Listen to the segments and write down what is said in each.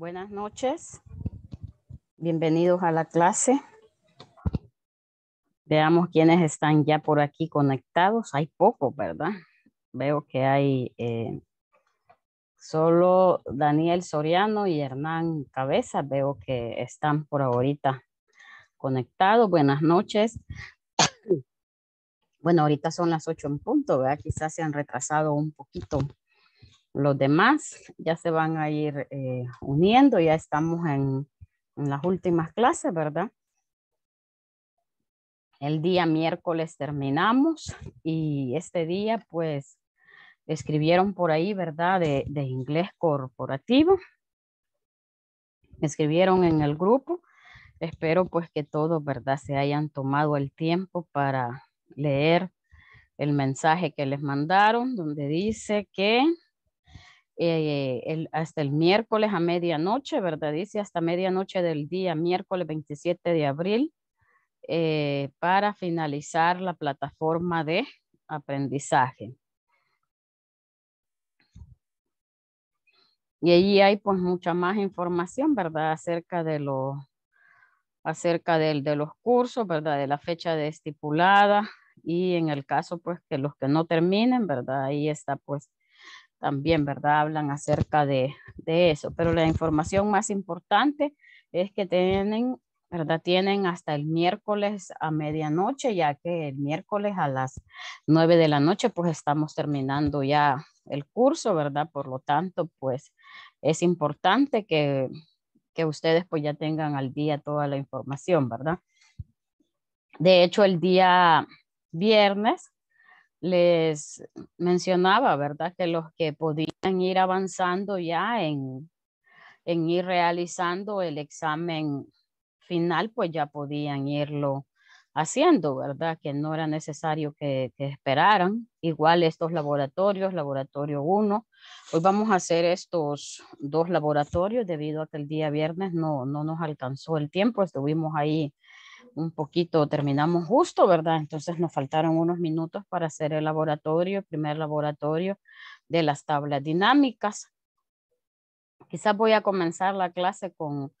Buenas noches. Bienvenidos a la clase. Veamos quiénes están ya por aquí conectados. Hay pocos, ¿verdad? Veo que hay eh, solo Daniel Soriano y Hernán Cabeza. Veo que están por ahorita conectados. Buenas noches. Bueno, ahorita son las ocho en punto, ¿verdad? Quizás se han retrasado un poquito los demás ya se van a ir eh, uniendo, ya estamos en, las últimas clases, ¿verdad? El día miércoles terminamos y este día pues escribieron por ahí, ¿verdad? de, inglés corporativo. Escribieron en el grupo. Espero pues que todos, ¿verdad? Se hayan tomado el tiempo para leer el mensaje que les mandaron, donde dice que eh, hasta el miércoles a medianoche, ¿verdad? Dice hasta medianoche del día miércoles 27 de abril eh, para finalizar la plataforma de aprendizaje. Y ahí hay pues mucha más información, ¿verdad? Acerca de lo acerca del, de los cursos, ¿verdad? De la fecha de estipulada y en el caso pues que los que no terminen, ¿verdad? Ahí está pues también, ¿verdad? Hablan acerca de, eso, pero la información más importante es que tienen, ¿verdad? Tienen hasta el miércoles a medianoche, ya que el miércoles a las nueve de la noche, pues estamos terminando ya el curso, ¿verdad? Por lo tanto, pues es importante que, que ustedes pues ya tengan al día toda la información, ¿verdad? De hecho, el día viernes les mencionaba, ¿verdad? Que los que podían ir avanzando ya en, ir realizando el examen final, pues ya podían irlo haciendo, ¿verdad? Que no era necesario que, esperaran. Igual estos laboratorios, laboratorio 1. Hoy vamos a hacer estos dos laboratorios debido a que el día viernes no, no nos alcanzó el tiempo. Estuvimos ahí un poquito, terminamos justo, ¿verdad? Entonces nos faltaron unos minutos para hacer el laboratorio, el primer laboratorio de las tablas dinámicas. Quizás voy a comenzar la clase con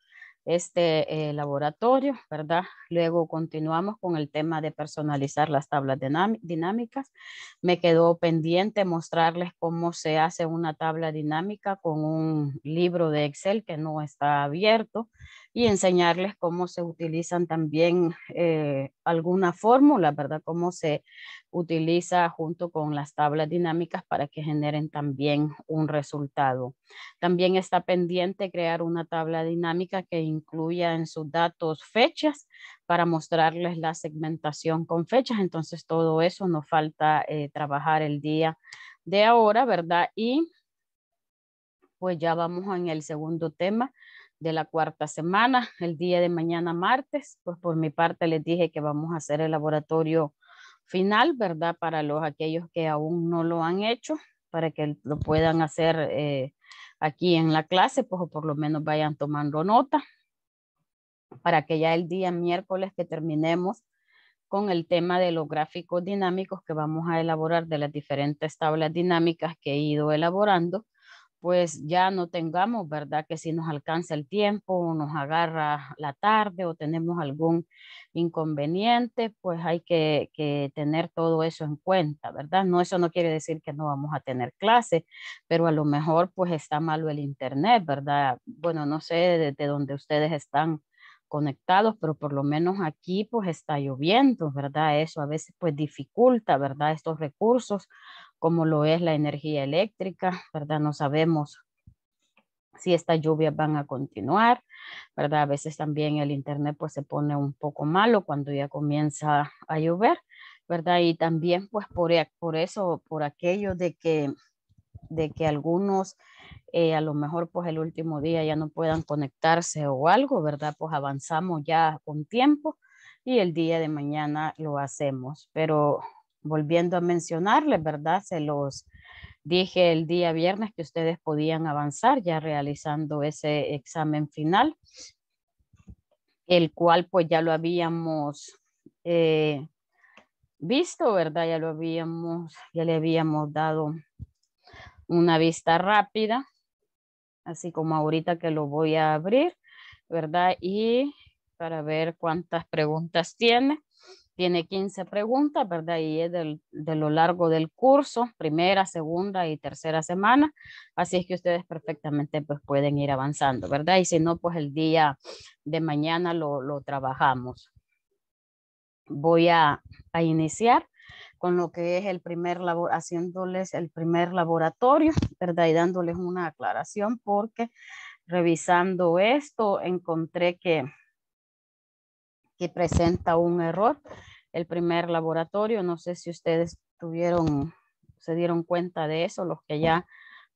este eh, laboratorio, ¿verdad? Luego continuamos con el tema de personalizar las tablas dinámicas. Me quedó pendiente mostrarles cómo se hace una tabla dinámica con un libro de Excel que no está abierto, y enseñarles cómo se utilizan también eh, alguna fórmula, ¿verdad? Cómo se utiliza junto con las tablas dinámicas para que generen también un resultado. También está pendiente crear una tabla dinámica que incluya en sus datos fechas para mostrarles la segmentación con fechas. Entonces todo eso nos falta eh, trabajar el día de ahora, ¿verdad? Y pues ya vamos en el segundo tema, de la cuarta semana, el día de mañana martes, pues por mi parte les dije que vamos a hacer el laboratorio final, ¿verdad? Para los aquellos que aún no lo han hecho, para que lo puedan hacer eh, aquí en la clase, pues o por lo menos vayan tomando nota, para que ya el día miércoles que terminemos con el tema de los gráficos dinámicos que vamos a elaborar de las diferentes tablas dinámicas que he ido elaborando, pues ya no tengamos, ¿verdad? Que si nos alcanza el tiempo o nos agarra la tarde o tenemos algún inconveniente, pues hay que, tener todo eso en cuenta, ¿verdad? No, eso no quiere decir que no vamos a tener clase, pero a lo mejor pues está malo el internet, ¿verdad? Bueno, no sé de dónde ustedes están conectados, pero por lo menos aquí pues está lloviendo, ¿verdad? Eso a veces pues dificulta, ¿verdad? Estos recursos como lo es la energía eléctrica, ¿verdad? No sabemos si estas lluvias van a continuar, ¿verdad? A veces también el internet pues se pone un poco malo cuando ya comienza a llover, ¿verdad? Y también pues por, e, por eso, por aquello de que, de que algunos eh, a lo mejor pues el último día ya no puedan conectarse o algo, ¿verdad? Pues avanzamos ya con tiempo y el día de mañana lo hacemos, pero volviendo a mencionarles, ¿verdad? Se los dije el día viernes que ustedes podían avanzar ya realizando ese examen final, el cual pues ya lo habíamos eh, visto, ¿verdad? Ya lo habíamos, ya le habíamos dado una vista rápida, así como ahorita que lo voy a abrir, ¿verdad? Y para ver cuántas preguntas tiene. Tiene 15 preguntas, ¿verdad? Y es del, de lo largo del curso, primera, segunda y tercera semana. Así es que ustedes perfectamente pues, pueden ir avanzando, ¿verdad? Y si no, pues el día de mañana lo, lo trabajamos. Voy a, iniciar con lo que es el primer labor, haciéndoles el primer laboratorio, ¿verdad? Y dándoles una aclaración porque revisando esto encontré que, que presenta un error el primer laboratorio. No sé si ustedes tuvieron, se dieron cuenta de eso, los que ya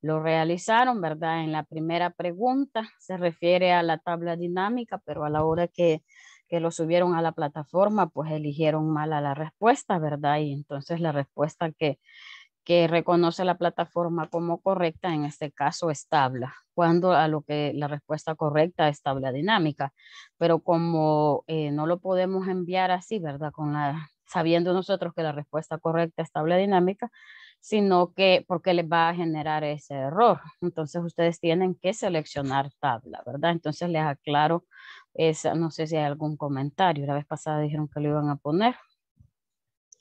lo realizaron, ¿verdad? En la primera pregunta se refiere a la tabla dinámica, pero a la hora que, que lo subieron a la plataforma, pues eligieron mal a la respuesta, ¿verdad? Y entonces la respuesta que, que reconoce la plataforma como correcta, en este caso es tabla, cuando a lo que la respuesta correcta es tabla dinámica. Pero como eh, no lo podemos enviar así, ¿verdad? Con la, sabiendo nosotros que la respuesta correcta es tabla dinámica, sino que porque les va a generar ese error. Entonces ustedes tienen que seleccionar tabla, ¿verdad? Entonces les aclaro, esa, no sé si hay algún comentario, la vez pasada dijeron que lo iban a poner.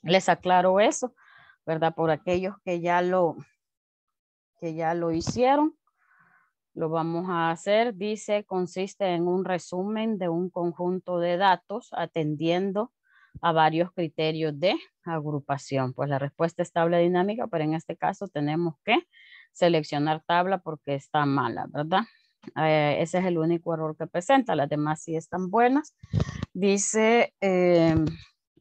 Les aclaro eso ¿verdad? Por aquellos que ya lo, que ya lo hicieron, lo vamos a hacer. Dice, consiste en un resumen de un conjunto de datos atendiendo a varios criterios de agrupación. Pues la respuesta es tabla dinámica, pero en este caso tenemos que seleccionar tabla porque está mala, ¿verdad? Eh, ese es el único error que presenta, las demás sí están buenas. Dice, eh,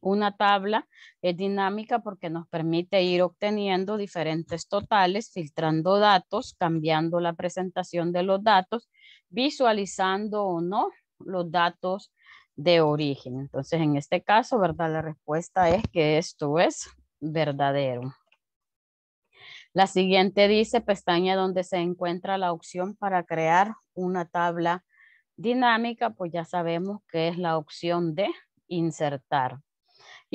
una tabla es dinámica porque nos permite ir obteniendo diferentes totales, filtrando datos, cambiando la presentación de los datos, visualizando o no los datos de origen. Entonces, en este caso, ¿verdad? La respuesta es que esto es verdadero. La siguiente dice pestaña donde se encuentra la opción para crear una tabla dinámica, pues ya sabemos que es la opción de insertar.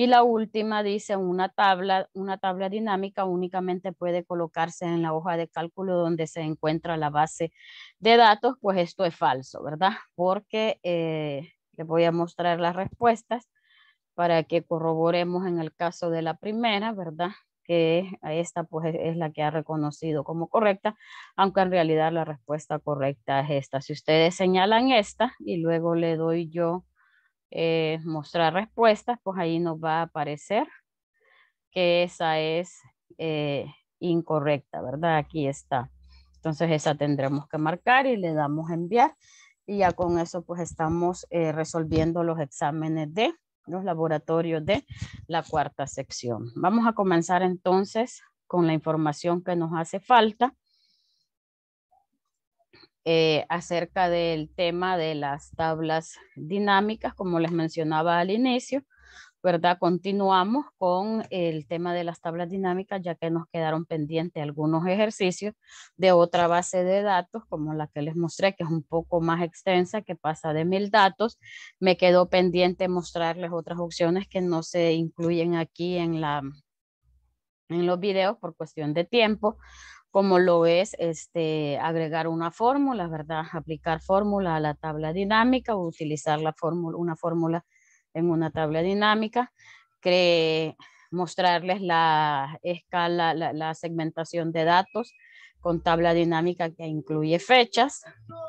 Y la última dice una tabla, una tabla dinámica únicamente puede colocarse en la hoja de cálculo donde se encuentra la base de datos, pues esto es falso, ¿verdad? Porque eh, les voy a mostrar las respuestas para que corroboremos en el caso de la primera, ¿verdad? Que esta pues es la que ha reconocido como correcta, aunque en realidad la respuesta correcta es esta. Si ustedes señalan esta y luego le doy yo eh, mostrar respuestas, pues ahí nos va a aparecer que esa es eh, incorrecta, ¿verdad? Aquí está. Entonces esa tendremos que marcar y le damos enviar. Y ya con eso pues estamos eh, resolviendo los exámenes de los laboratorios de la cuarta sección. Vamos a comenzar entonces con la información que nos hace falta eh, acerca del tema de las tablas dinámicas, como les mencionaba al inicio, ¿verdad? Continuamos con el tema de las tablas dinámicas, ya que nos quedaron pendientes algunos ejercicios de otra base de datos, como la que les mostré, que es un poco más extensa, que pasa de mil datos. Me quedó pendiente mostrarles otras opciones que no se incluyen aquí en, la, en los videos por cuestión de tiempo, como lo es este, agregar una fórmula, ¿verdad? Aplicar fórmula a la tabla dinámica o utilizar la fórmula, una fórmula en una tabla dinámica, crear mostrarles la escala, la, la segmentación de datos con tabla dinámica que incluye fechas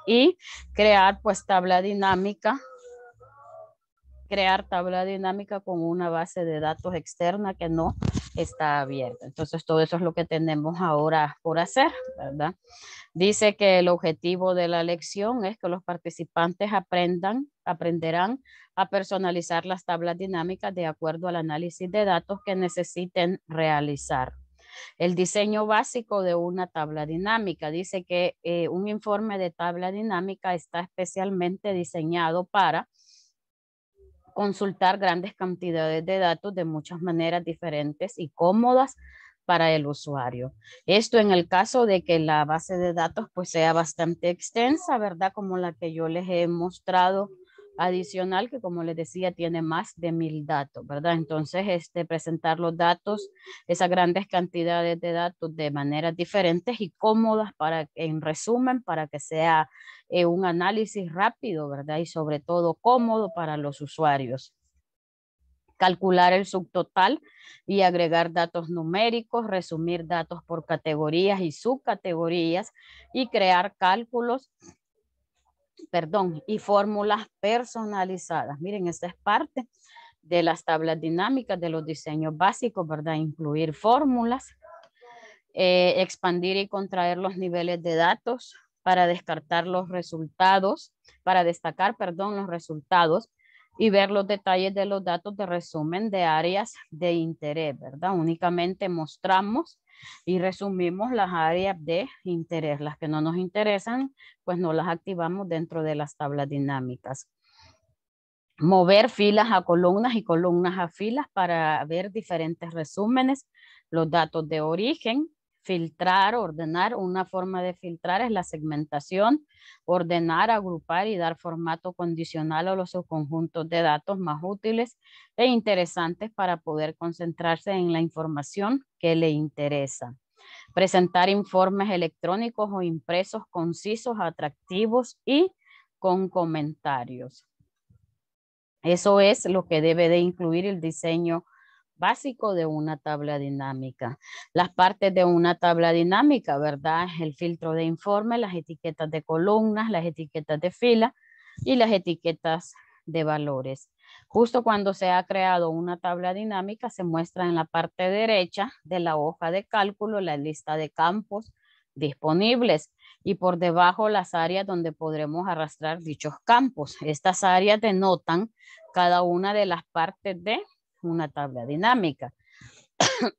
y crear pues tabla dinámica crear tabla dinámica con una base de datos externa que no está abierta. Entonces, todo eso es lo que tenemos ahora por hacer, ¿verdad? Dice que el objetivo de la lección es que los participantes aprendan, aprenderán a personalizar las tablas dinámicas de acuerdo al análisis de datos que necesiten realizar. El diseño básico de una tabla dinámica. Dice que eh, un informe de tabla dinámica está especialmente diseñado para consultar grandes cantidades de datos de muchas maneras diferentes y cómodas para el usuario. Esto en el caso de que la base de datos pues sea bastante extensa, ¿verdad? Como la que yo les he mostrado adicional que como les decía tiene más de mil datos, ¿verdad? Entonces, este, presentar los datos, esas grandes cantidades de datos de maneras diferentes y cómodas para, en resumen, para que sea eh, un análisis rápido, ¿verdad? Y sobre todo cómodo para los usuarios calcular el subtotal y agregar datos numéricos, resumir datos por categorías y subcategorías y crear cálculos perdón, y fórmulas personalizadas. Miren, esta es parte de las tablas dinámicas, de los diseños básicos, ¿verdad? Incluir fórmulas, eh, expandir y contraer los niveles de datos para descartar los resultados, para destacar, perdón, los resultados y ver los detalles de los datos de resumen de áreas de interés, ¿verdad? Únicamente mostramos y resumimos las áreas de interés. Las que no nos interesan, pues no las activamos dentro de las tablas dinámicas. Mover filas a columnas y columnas a filas para ver diferentes resúmenes, los datos de origen, filtrar, ordenar. Una forma de filtrar es la segmentación, ordenar, agrupar y dar formato condicional a los subconjuntos de datos más útiles e interesantes para poder concentrarse en la información que le interesa. Presentar informes electrónicos o impresos concisos, atractivos y con comentarios. Eso es lo que debe de incluir el diseño básico de una tabla dinámica. Las partes de una tabla dinámica, ¿verdad? El filtro de informe, las etiquetas de columnas, las etiquetas de fila y las etiquetas de valores. Justo cuando se ha creado una tabla dinámica, se muestra en la parte derecha de la hoja de cálculo la lista de campos disponibles y por debajo las áreas donde podremos arrastrar dichos campos. Estas áreas denotan cada una de las partes de una tabla dinámica.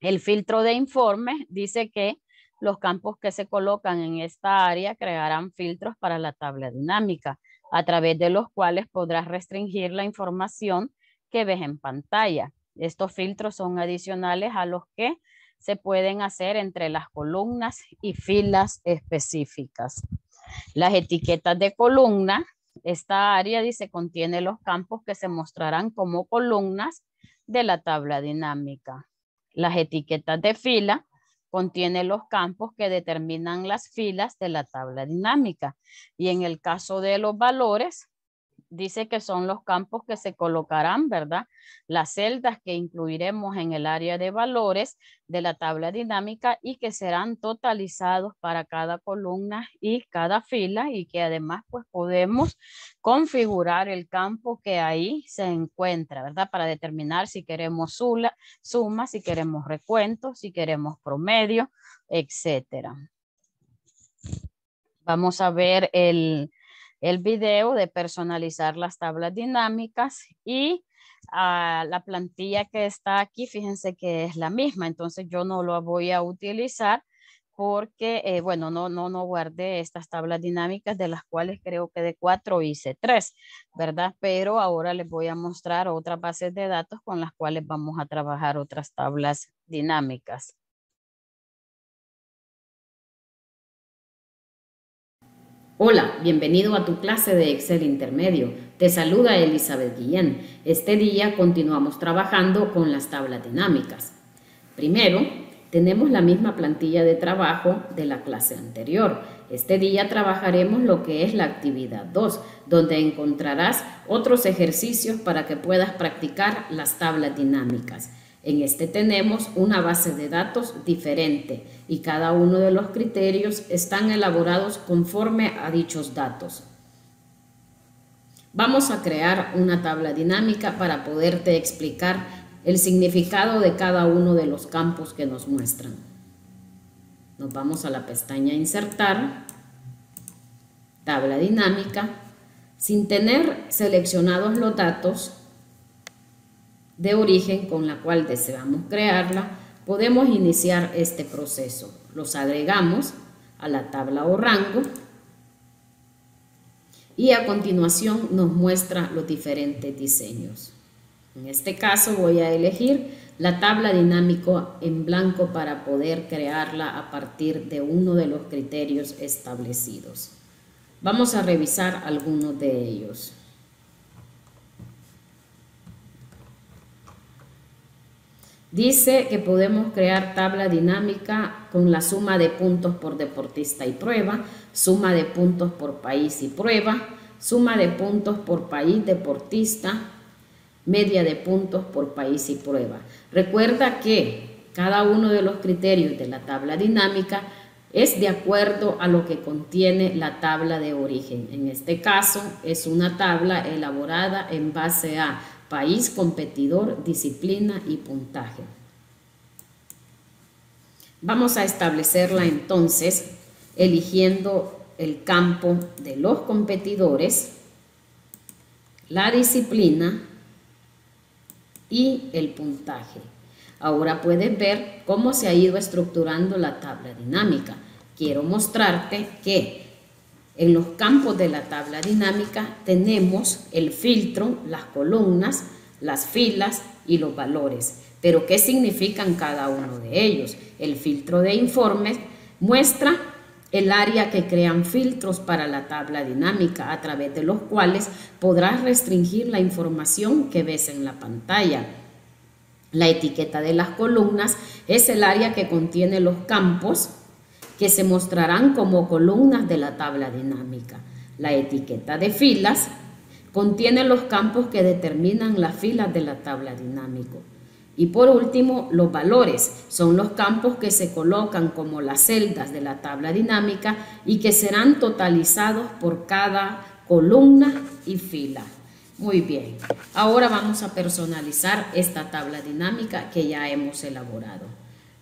El filtro de informe dice que los campos que se colocan en esta área crearán filtros para la tabla dinámica, a través de los cuales podrás restringir la información que ves en pantalla. Estos filtros son adicionales a los que se pueden hacer entre las columnas y filas específicas. Las etiquetas de columna esta área, dice, contiene los campos que se mostrarán como columnas de la tabla dinámica. Las etiquetas de fila contienen los campos que determinan las filas de la tabla dinámica. Y en el caso de los valores, dice que son los campos que se colocarán, ¿verdad? Las celdas que incluiremos en el área de valores de la tabla dinámica y que serán totalizados para cada columna y cada fila y que además pues podemos configurar el campo que ahí se encuentra, ¿verdad? Para determinar si queremos suma, si queremos recuento, si queremos promedio, etcétera. Vamos a ver el el video, de personalizar las tablas dinámicas y ah, la plantilla que está aquí, fíjense que es la misma, entonces yo no lo voy a utilizar porque, eh, bueno, no, no, no guardé estas tablas dinámicas de las cuales creo que de cuatro hice tres, ¿verdad? Pero ahora les voy a mostrar otras bases de datos con las cuales vamos a trabajar otras tablas dinámicas. Hola, bienvenido a tu clase de Excel intermedio. Te saluda Elizabeth Guillén. Este día continuamos trabajando con las tablas dinámicas. Primero, tenemos la misma plantilla de trabajo de la clase anterior. Este día trabajaremos lo que es la actividad 2, donde encontrarás otros ejercicios para que puedas practicar las tablas dinámicas. En este tenemos una base de datos diferente y cada uno de los criterios están elaborados conforme a dichos datos. Vamos a crear una tabla dinámica para poderte explicar el significado de cada uno de los campos que nos muestran. Nos vamos a la pestaña Insertar, Tabla dinámica. Sin tener seleccionados los datos, de origen con la cual deseamos crearla, podemos iniciar este proceso. Los agregamos a la tabla o rango y a continuación nos muestra los diferentes diseños. En este caso voy a elegir la tabla dinámico en blanco para poder crearla a partir de uno de los criterios establecidos. Vamos a revisar algunos de ellos. Dice que podemos crear tabla dinámica con la suma de puntos por deportista y prueba, suma de puntos por país y prueba, suma de puntos por país deportista, media de puntos por país y prueba. Recuerda que cada uno de los criterios de la tabla dinámica es de acuerdo a lo que contiene la tabla de origen. En este caso es una tabla elaborada en base a país competidor, disciplina y puntaje. Vamos a establecerla entonces eligiendo el campo de los competidores, la disciplina y el puntaje. Ahora puedes ver cómo se ha ido estructurando la tabla dinámica. Quiero mostrarte que en los campos de la tabla dinámica tenemos el filtro, las columnas, las filas y los valores. Pero ¿qué significan cada uno de ellos? El filtro de informes muestra el área que crean filtros para la tabla dinámica a través de los cuales podrás restringir la información que ves en la pantalla. La etiqueta de las columnas es el área que contiene los campos que se mostrarán como columnas de la tabla dinámica. La etiqueta de filas contiene los campos que determinan las filas de la tabla dinámica. Y por último, los valores son los campos que se colocan como las celdas de la tabla dinámica y que serán totalizados por cada columna y fila. Muy bien, ahora vamos a personalizar esta tabla dinámica que ya hemos elaborado.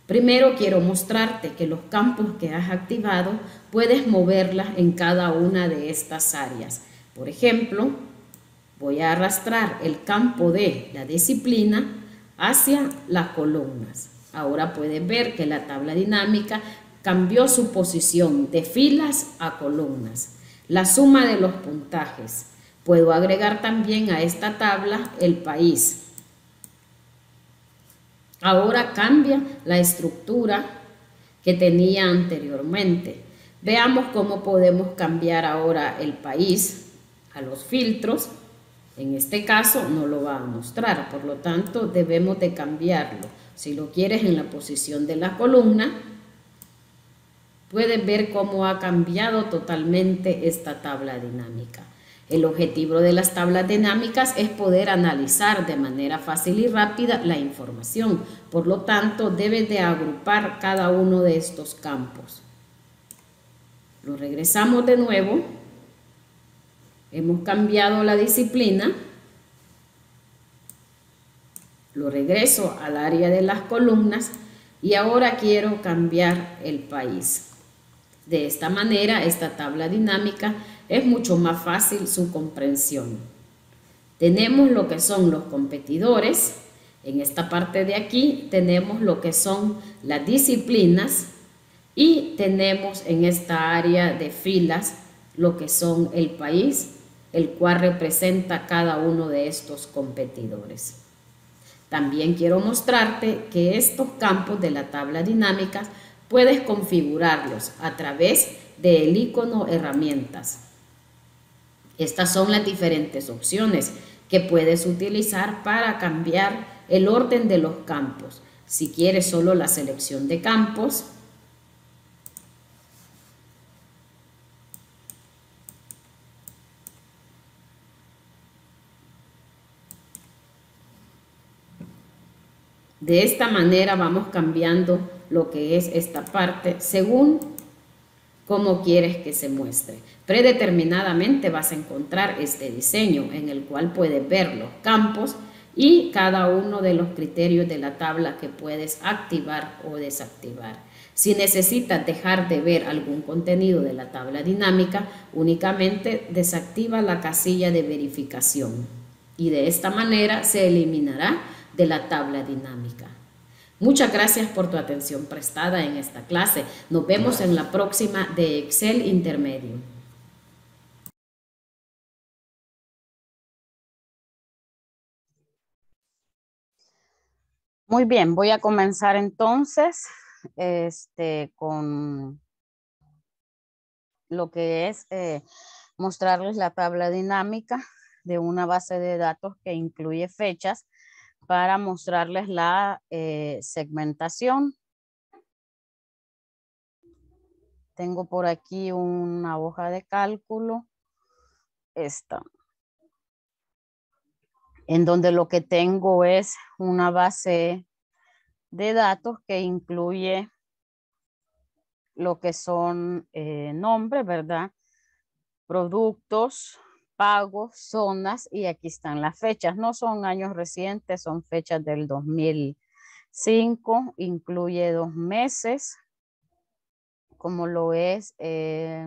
Primero quiero mostrarte que los campos que has activado puedes moverlas en cada una de estas áreas. Por ejemplo, voy a arrastrar el campo de la disciplina hacia las columnas. Ahora puedes ver que la tabla dinámica cambió su posición de filas a columnas. La suma de los puntajes. Puedo agregar también a esta tabla el país, Ahora cambia la estructura que tenía anteriormente. Veamos cómo podemos cambiar ahora el país a los filtros. En este caso no lo va a mostrar, por lo tanto debemos de cambiarlo. Si lo quieres en la posición de la columna, puedes ver cómo ha cambiado totalmente esta tabla dinámica. El objetivo de las tablas dinámicas es poder analizar de manera fácil y rápida la información. Por lo tanto, debes de agrupar cada uno de estos campos. Lo regresamos de nuevo. Hemos cambiado la disciplina. Lo regreso al área de las columnas y ahora quiero cambiar el país. De esta manera, esta tabla dinámica es mucho más fácil su comprensión. Tenemos lo que son los competidores, en esta parte de aquí tenemos lo que son las disciplinas y tenemos en esta área de filas lo que son el país, el cual representa cada uno de estos competidores. También quiero mostrarte que estos campos de la tabla dinámica puedes configurarlos a través del icono herramientas. Estas son las diferentes opciones que puedes utilizar para cambiar el orden de los campos. Si quieres solo la selección de campos, De esta manera vamos cambiando lo que es esta parte según cómo quieres que se muestre. Predeterminadamente vas a encontrar este diseño en el cual puedes ver los campos y cada uno de los criterios de la tabla que puedes activar o desactivar. Si necesitas dejar de ver algún contenido de la tabla dinámica, únicamente desactiva la casilla de verificación y de esta manera se eliminará de la tabla dinámica. Muchas gracias por tu atención prestada en esta clase. Nos vemos en la próxima de Excel Intermedio. Muy bien, voy a comenzar entonces este, con lo que es eh, mostrarles la tabla dinámica de una base de datos que incluye fechas para mostrarles la eh, segmentación. Tengo por aquí una hoja de cálculo, esta, en donde lo que tengo es una base de datos que incluye lo que son eh, nombres, ¿verdad? Productos, pagos, zonas y aquí están las fechas. No son años recientes, son fechas del 2005, incluye dos meses, como lo es eh,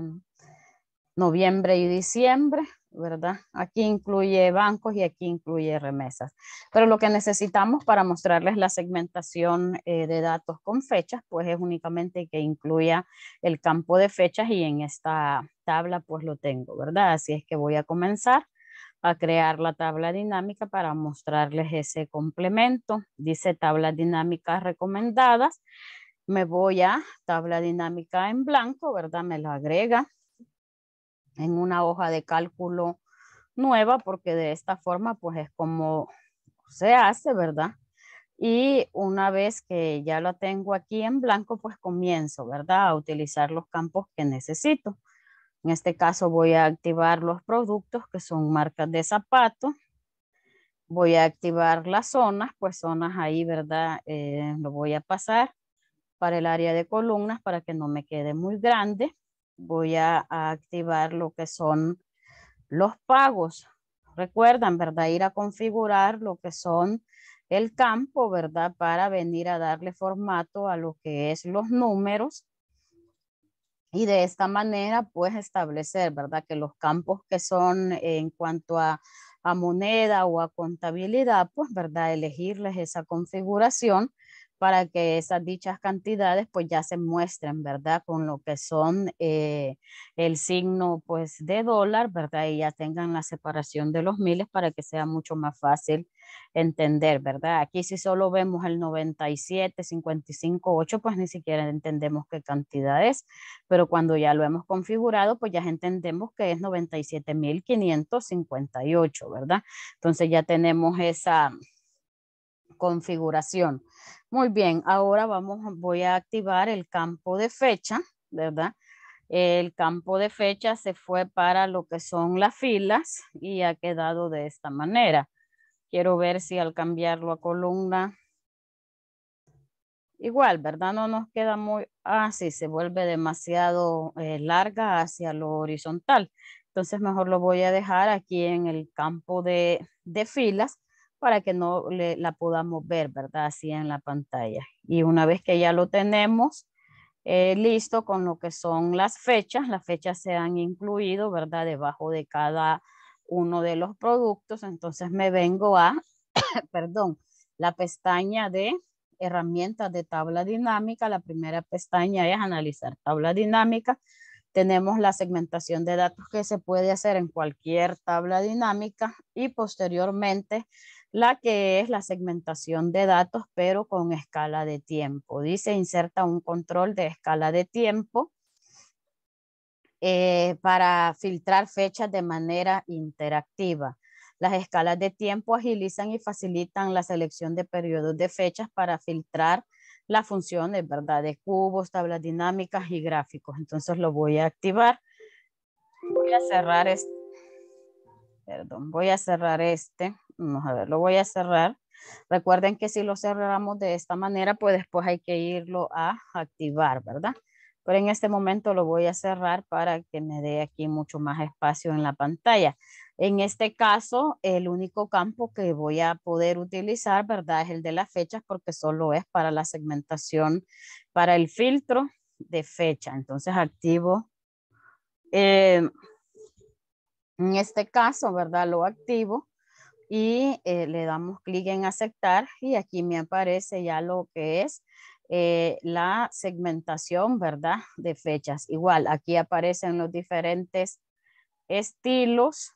noviembre y diciembre. ¿verdad? Aquí incluye bancos y aquí incluye remesas. Pero lo que necesitamos para mostrarles la segmentación eh, de datos con fechas, pues es únicamente que incluya el campo de fechas y en esta tabla pues lo tengo, ¿verdad? Así es que voy a comenzar a crear la tabla dinámica para mostrarles ese complemento. Dice tablas dinámicas recomendadas. Me voy a tabla dinámica en blanco, ¿verdad? Me lo agrega en una hoja de cálculo nueva, porque de esta forma pues es como se hace, ¿verdad? Y una vez que ya lo tengo aquí en blanco, pues comienzo, ¿verdad? A utilizar los campos que necesito. En este caso voy a activar los productos que son marcas de zapato. Voy a activar las zonas, pues zonas ahí, ¿verdad? Eh, lo voy a pasar para el área de columnas para que no me quede muy grande voy a, activar lo que son los pagos. Recuerdan, ¿verdad? Ir a configurar lo que son el campo, ¿verdad? Para venir a darle formato a lo que es los números. Y de esta manera, pues establecer, ¿verdad? Que los campos que son en cuanto a, a moneda o a contabilidad, pues, ¿verdad? Elegirles esa configuración para que esas dichas cantidades pues ya se muestren, ¿verdad? Con lo que son eh, el signo pues de dólar, ¿verdad? Y ya tengan la separación de los miles para que sea mucho más fácil entender, ¿verdad? Aquí si solo vemos el 97, 55, 8, pues ni siquiera entendemos qué cantidad es, pero cuando ya lo hemos configurado, pues ya entendemos que es 97.558, ¿verdad? Entonces ya tenemos esa configuración. Muy bien, ahora vamos, voy a activar el campo de fecha, ¿verdad? El campo de fecha se fue para lo que son las filas y ha quedado de esta manera. Quiero ver si al cambiarlo a columna, igual, ¿verdad? No nos queda muy, ah, sí, se vuelve demasiado eh, larga hacia lo horizontal. Entonces mejor lo voy a dejar aquí en el campo de, de filas para que no la podamos ver, ¿verdad? Así en la pantalla. Y una vez que ya lo tenemos eh, listo con lo que son las fechas, las fechas se han incluido, ¿verdad? Debajo de cada uno de los productos, entonces me vengo a, perdón, la pestaña de herramientas de tabla dinámica. La primera pestaña es analizar tabla dinámica. Tenemos la segmentación de datos que se puede hacer en cualquier tabla dinámica y posteriormente la que es la segmentación de datos, pero con escala de tiempo. Dice, inserta un control de escala de tiempo eh, para filtrar fechas de manera interactiva. Las escalas de tiempo agilizan y facilitan la selección de periodos de fechas para filtrar las funciones, ¿verdad? De cubos, tablas dinámicas y gráficos. Entonces lo voy a activar. Voy a cerrar este. Perdón, voy a cerrar este. Vamos a ver, lo voy a cerrar. Recuerden que si lo cerramos de esta manera, pues después hay que irlo a activar, ¿verdad? Pero en este momento lo voy a cerrar para que me dé aquí mucho más espacio en la pantalla. En este caso, el único campo que voy a poder utilizar, ¿verdad? Es el de las fechas porque solo es para la segmentación, para el filtro de fecha. Entonces activo, eh, en este caso, ¿verdad? Lo activo y eh, le damos clic en aceptar y aquí me aparece ya lo que es eh, la segmentación, ¿verdad? De fechas. Igual, aquí aparecen los diferentes estilos.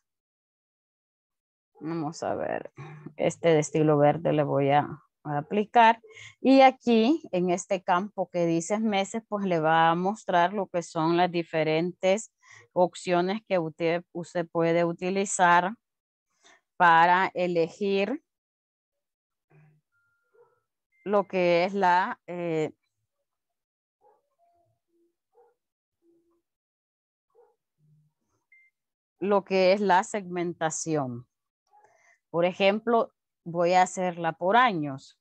Vamos a ver, este de estilo verde le voy a, aplicar. Y aquí, en este campo que dice meses, pues le va a mostrar lo que son las diferentes opciones que usted puede utilizar para elegir lo que es la eh, lo que es la segmentación. Por ejemplo, voy a hacerla por años.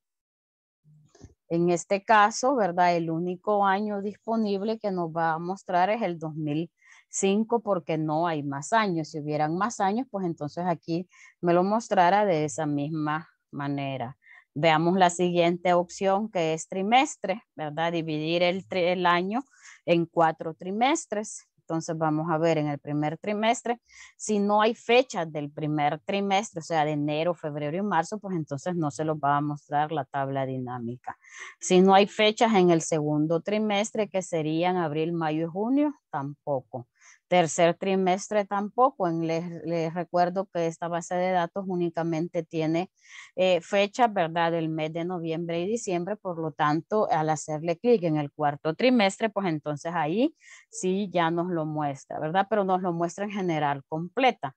En este caso, ¿verdad? El único año disponible que nos va a mostrar es el 2020. Cinco, porque no hay más años. Si hubieran más años, pues entonces aquí me lo mostrara de esa misma manera. Veamos la siguiente opción que es trimestre, ¿verdad? Dividir el, el año en cuatro trimestres. Entonces vamos a ver en el primer trimestre, si no hay fechas del primer trimestre, o sea, de enero, febrero y marzo, pues entonces no se los va a mostrar la tabla dinámica. Si no hay fechas en el segundo trimestre, que serían abril, mayo y junio, tampoco tercer trimestre tampoco. Les, recuerdo que esta base de datos únicamente tiene eh, fecha, ¿verdad? Del mes de noviembre y diciembre, por lo tanto, al hacerle clic en el cuarto trimestre, pues entonces ahí sí ya nos lo muestra, ¿verdad? Pero nos lo muestra en general completa.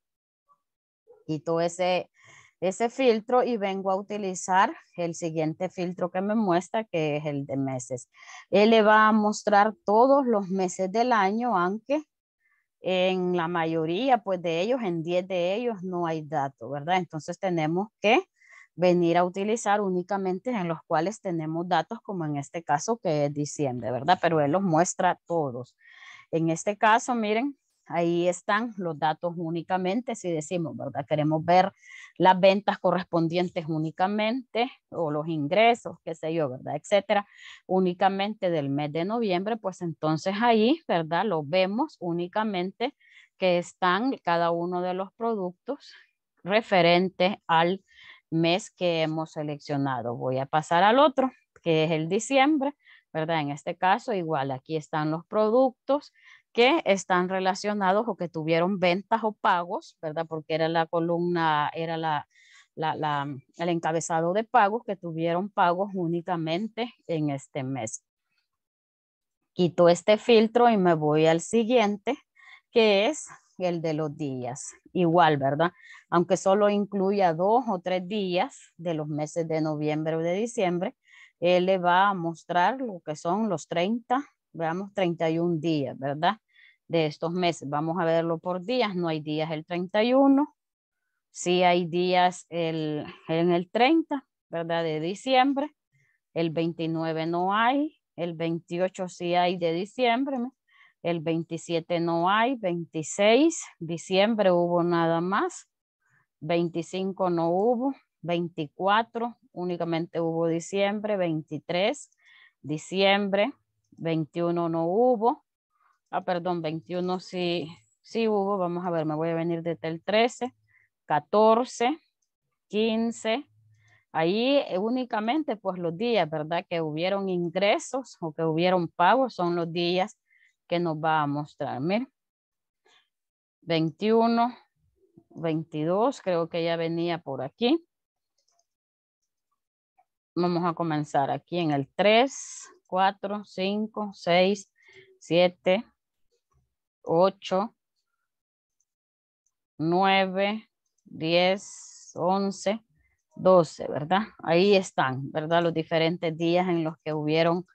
Quito ese, ese filtro y vengo a utilizar el siguiente filtro que me muestra, que es el de meses. Él le va a mostrar todos los meses del año, aunque en la mayoría, pues de ellos, en 10 de ellos no hay datos, ¿verdad? Entonces tenemos que venir a utilizar únicamente en los cuales tenemos datos, como en este caso que es diciembre, ¿verdad? Pero él los muestra todos. En este caso, miren, Ahí están los datos únicamente, si decimos, ¿verdad? Queremos ver las ventas correspondientes únicamente o los ingresos, qué sé yo, ¿verdad? Etcétera, únicamente del mes de noviembre, pues entonces ahí, ¿verdad? Lo vemos únicamente que están cada uno de los productos referentes al mes que hemos seleccionado. Voy a pasar al otro, que es el diciembre, ¿verdad? En este caso, igual, aquí están los productos, que están relacionados o que tuvieron ventas o pagos, ¿verdad? Porque era la columna, era la, mm, el encabezado de pagos que tuvieron pagos únicamente en este mes. Quito este filtro y me voy al siguiente, que es el de los días. Igual, ¿verdad? Aunque solo incluya dos o tres días de los meses de noviembre o de diciembre, él eh, le va a mostrar lo que son los 30 veamos 31 días, ¿verdad? De estos meses. Vamos a verlo por días. No hay días el 31. Sí hay días en el 30, ¿verdad? De diciembre. El 29 no hay. El 28 sí hay de diciembre. El 27 no hay. 26, diciembre hubo nada más. 25 no hubo. 24, únicamente hubo diciembre. 23, diciembre. 21 no hubo. Ah, perdón, 21 sí, sí hubo. Vamos a ver, me voy a venir desde el 13, 14, 15. Ahí eh, únicamente pues los días, ¿verdad? Que hubieron ingresos o que hubieron pagos son los días que nos va a mostrar. Miren, 21, 22, creo que ya venía por aquí. Vamos a comenzar aquí en el 3, 4, 5, 6, 7, 8, 9, 10, 11, 12, ¿verdad? Ahí están, ¿verdad? Los diferentes días en los que hubieron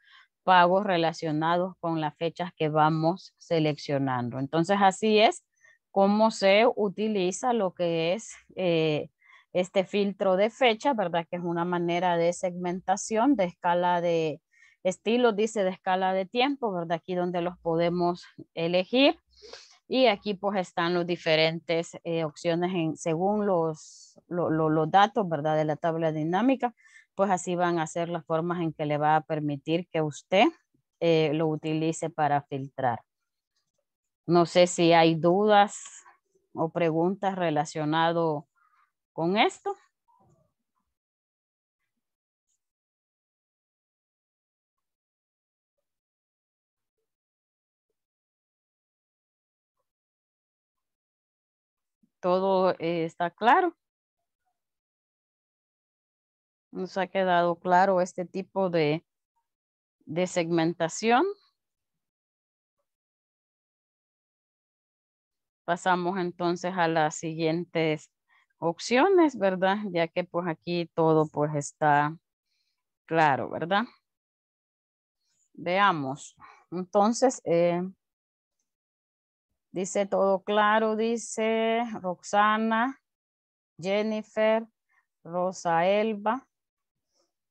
pagos relacionados con las fechas que vamos seleccionando. Entonces, así es cómo se utiliza lo que es eh, este filtro de fecha, ¿verdad? Que es una manera de segmentación de escala de Estilo dice de escala de tiempo, ¿verdad? Aquí donde los podemos elegir. Y aquí pues están las diferentes eh, opciones según los, datos, ¿verdad? De la tabla dinámica, pues así van a ser las formas en que le va a permitir que usted eh, lo utilice para filtrar. No sé si hay dudas o preguntas relacionado con esto. todo está claro. Nos ha quedado claro este tipo de, de segmentación. Pasamos entonces a las siguientes opciones, ¿verdad? Ya que pues aquí todo pues está claro, ¿verdad? Veamos. Entonces, eh, Dice todo claro, dice Roxana, Jennifer, Rosa Elba,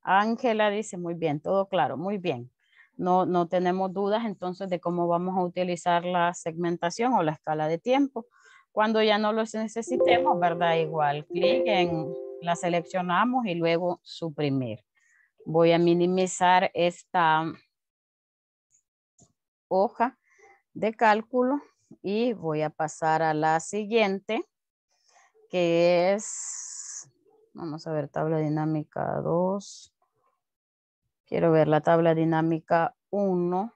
Ángela dice muy bien, todo claro, muy bien. No, no tenemos dudas entonces de cómo vamos a utilizar la segmentación o la escala de tiempo. Cuando ya no los necesitemos, ¿verdad? Igual, clic en la seleccionamos y luego suprimir. Voy a minimizar esta hoja de cálculo y voy a pasar a la siguiente, que es, vamos a ver, tabla dinámica 2. Quiero ver la tabla dinámica 1.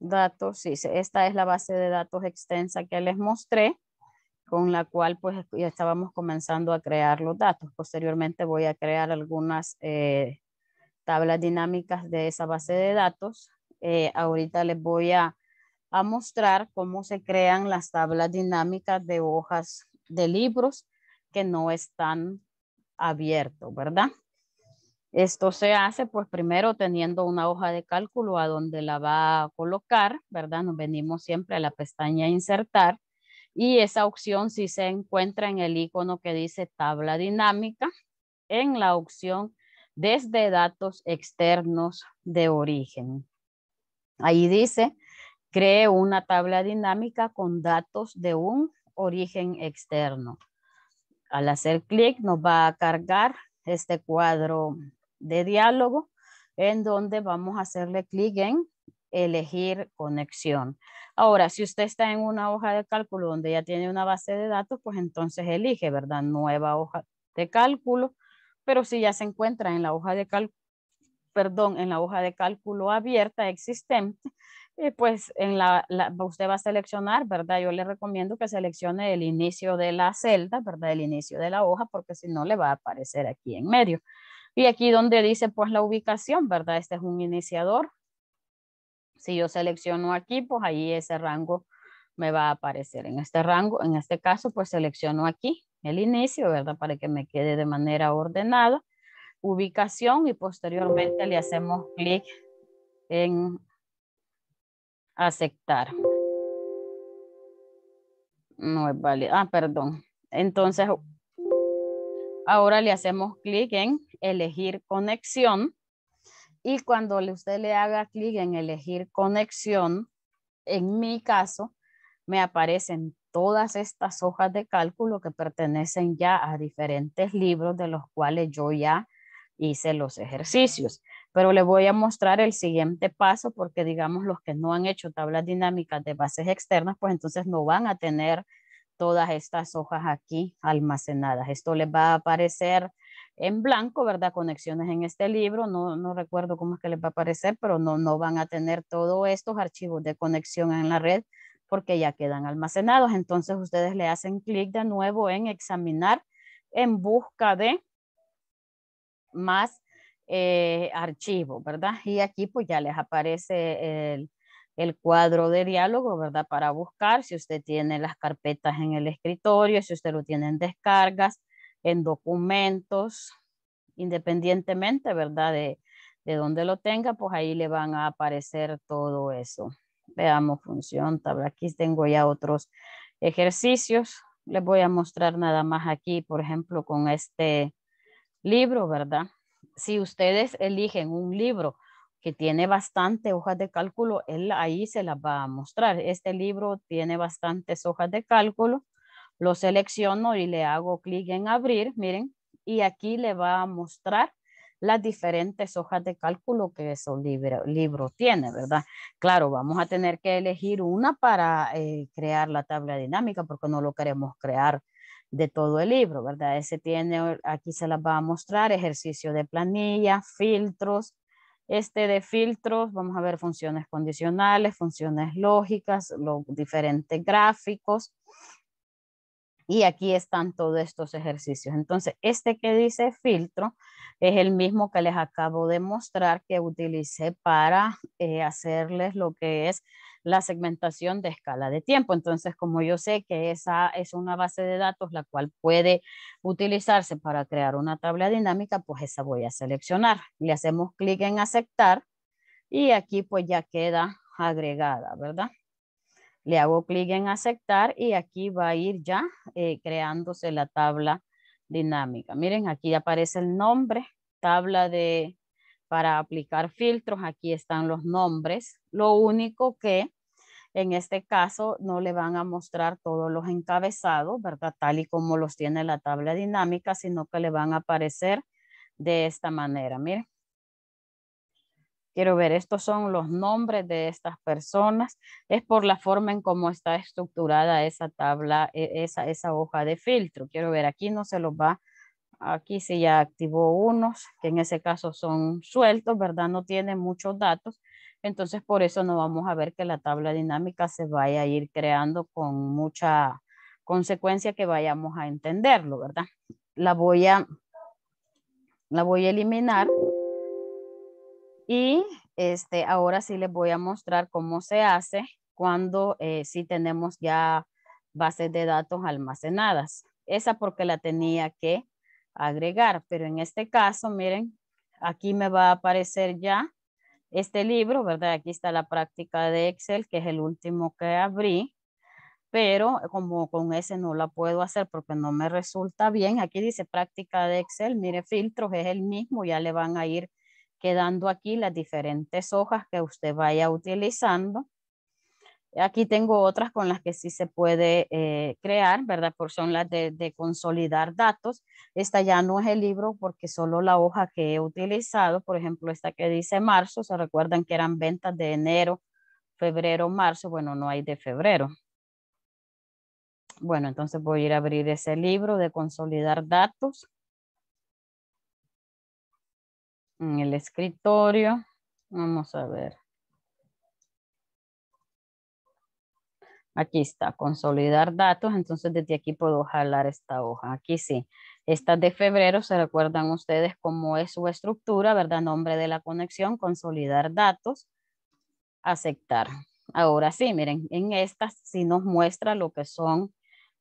Datos, esta es la base de datos extensa que les mostré, con la cual pues, ya estábamos comenzando a crear los datos. Posteriormente voy a crear algunas eh, tablas dinámicas de esa base de datos eh, ahorita les voy a, mostrar cómo se crean las tablas dinámicas de hojas de libros que no están abiertos, ¿verdad? Esto se hace pues primero teniendo una hoja de cálculo a donde la va a colocar, ¿verdad? Nos venimos siempre a la pestaña insertar y esa opción si sí se encuentra en el icono que dice tabla dinámica en la opción desde datos externos de origen. Ahí dice, cree una tabla dinámica con datos de un origen externo. Al hacer clic nos va a cargar este cuadro de diálogo en donde vamos a hacerle clic en elegir conexión. Ahora, si usted está en una hoja de cálculo donde ya tiene una base de datos, pues entonces elige, ¿verdad? Nueva hoja de cálculo, pero si ya se encuentra en la hoja de, cálculo, perdón, en la hoja de cálculo abierta existente, pues en la, usted va a seleccionar, ¿verdad? Yo le recomiendo que seleccione el inicio de la celda, ¿verdad? El inicio de la hoja, porque si no le va a aparecer aquí en medio. Y aquí donde dice pues la ubicación, ¿verdad? Este es un iniciador. Si yo selecciono aquí, pues ahí ese rango me va a aparecer. En este rango, en este caso, pues selecciono aquí el inicio, ¿verdad? Para que me quede de manera ordenada ubicación y posteriormente le hacemos clic en aceptar. No es válido. Ah, perdón. Entonces, ahora le hacemos clic en elegir conexión. Y cuando usted le haga clic en elegir conexión, en mi caso, me aparecen todas estas hojas de cálculo que pertenecen ya a diferentes libros de los cuales yo ya hice los ejercicios. Pero les voy a mostrar el siguiente paso porque digamos los que no han hecho tablas dinámicas de bases externas, pues entonces no van a tener todas estas hojas aquí almacenadas. Esto les va a aparecer en blanco, ¿verdad? Conexiones en este libro, no, no recuerdo cómo es que les va a aparecer, pero no, no van a tener todos estos archivos de conexión en la red porque ya quedan almacenados. Entonces ustedes le hacen clic de nuevo en examinar en busca de más eh, archivo, ¿verdad? Y aquí pues ya les aparece el, cuadro de diálogo, ¿verdad? Para buscar si usted tiene las carpetas en el escritorio, si usted lo tiene en descargas, en documentos, independientemente, ¿verdad? De, de dónde lo tenga, pues ahí le van a aparecer todo eso. Veamos función, tabla. Aquí tengo ya otros ejercicios. Les voy a mostrar nada más aquí, por ejemplo, con este libro, ¿verdad? Si ustedes eligen un libro que tiene bastante hojas de cálculo, él ahí se las va a mostrar. Este libro tiene bastantes hojas de cálculo. Lo selecciono y le hago clic en abrir, miren, y aquí le va a mostrar las diferentes hojas de cálculo que ese libro, libro tiene, ¿verdad? Claro, vamos a tener que elegir una para eh, crear la tabla dinámica porque no lo queremos crear de todo el libro, ¿verdad? Ese tiene, aquí se las va a mostrar, ejercicio de planilla, filtros, este de filtros, vamos a ver funciones condicionales, funciones lógicas, los diferentes gráficos. Y aquí están todos estos ejercicios. Entonces, este que dice filtro es el mismo que les acabo de mostrar que utilicé para eh, hacerles lo que es la segmentación de escala de tiempo. Entonces, como yo sé que esa es una base de datos la cual puede utilizarse para crear una tabla dinámica, pues esa voy a seleccionar. Le hacemos clic en aceptar y aquí pues ya queda agregada, ¿verdad? Le hago clic en aceptar y aquí va a ir ya eh, creándose la tabla dinámica. Miren, aquí aparece el nombre, tabla de para aplicar filtros. Aquí están los nombres. Lo único que en este caso no le van a mostrar todos los encabezados, ¿verdad? Tal y como los tiene la tabla dinámica, sino que le van a aparecer de esta manera. Miren. Quiero ver, estos son los nombres de estas personas. Es por la forma en cómo está estructurada esa tabla, e, esa, esa hoja de filtro. Quiero ver, aquí no se los va Aquí se ya activó unos, que en ese caso son sueltos, ¿verdad? No tiene muchos datos. Entonces, por eso no vamos a ver que la tabla dinámica se vaya a ir creando con mucha consecuencia que vayamos a entenderlo, ¿verdad? La voy a, la voy a eliminar. Y este, ahora sí les voy a mostrar cómo se hace cuando eh, sí tenemos ya bases de datos almacenadas. Esa porque la tenía que agregar, pero en este caso, miren, aquí me va a aparecer ya este libro, ¿verdad? Aquí está la práctica de Excel, que es el último que abrí, pero como con ese no la puedo hacer porque no me resulta bien, aquí dice práctica de Excel, mire, filtros es el mismo, ya le van a ir quedando aquí las diferentes hojas que usted vaya utilizando Aquí tengo otras con las que sí se puede eh, crear, ¿verdad? por son las de, de, consolidar datos. Esta ya no es el libro porque solo la hoja que he utilizado, por ejemplo, esta que dice marzo, se recuerdan que eran ventas de enero, febrero, marzo. Bueno, no hay de febrero. Bueno, entonces voy a ir a abrir ese libro de consolidar datos. En el escritorio. Vamos a ver. Aquí está, consolidar datos. Entonces, desde aquí puedo jalar esta hoja. Aquí sí. Estas de febrero se recuerdan ustedes cómo es su estructura, ¿verdad? Nombre de la conexión, consolidar datos, aceptar. Ahora sí, miren, en esta sí nos muestra lo que son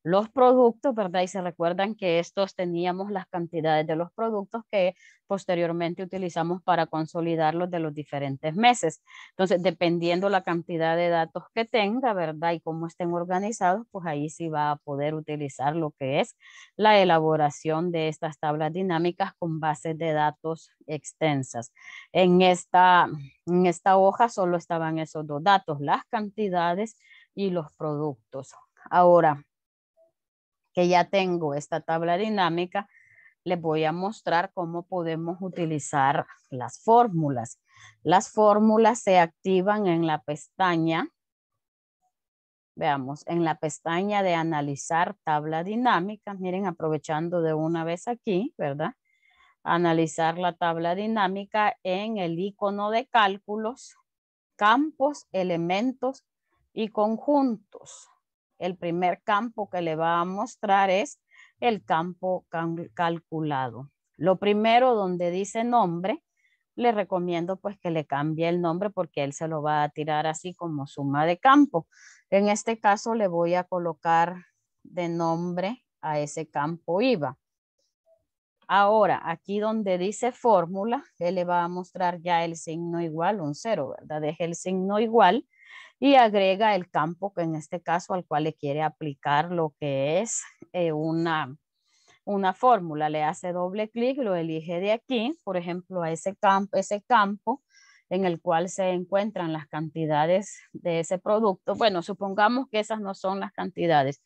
los productos, ¿verdad? Y se recuerdan que estos teníamos las cantidades de los productos que posteriormente utilizamos para consolidarlos de los diferentes meses. Entonces, dependiendo la cantidad de datos que tenga, ¿verdad? Y cómo estén organizados, pues ahí sí va a poder utilizar lo que es la elaboración de estas tablas dinámicas con bases de datos extensas. En esta, en esta hoja solo estaban esos dos datos, las cantidades y los productos. Ahora, que ya tengo esta tabla dinámica, les voy a mostrar cómo podemos utilizar las fórmulas. Las fórmulas se activan en la pestaña, veamos, en la pestaña de analizar tabla dinámica. Miren, aprovechando de una vez aquí, ¿verdad? Analizar la tabla dinámica en el icono de cálculos, campos, elementos y conjuntos el primer campo que le va a mostrar es el campo calculado. Lo primero donde dice nombre, le recomiendo pues que le cambie el nombre porque él se lo va a tirar así como suma de campo. En este caso le voy a colocar de nombre a ese campo IVA. Ahora, aquí donde dice fórmula, él le va a mostrar ya el signo igual, un cero, ¿verdad? Deje el signo igual y agrega el campo que en este caso al cual le quiere aplicar lo que es eh, una, una fórmula. Le hace doble clic, lo elige de aquí, por ejemplo, a ese, campo, ese campo en el cual se encuentran las cantidades de ese producto. Bueno, supongamos que esas no son las cantidades.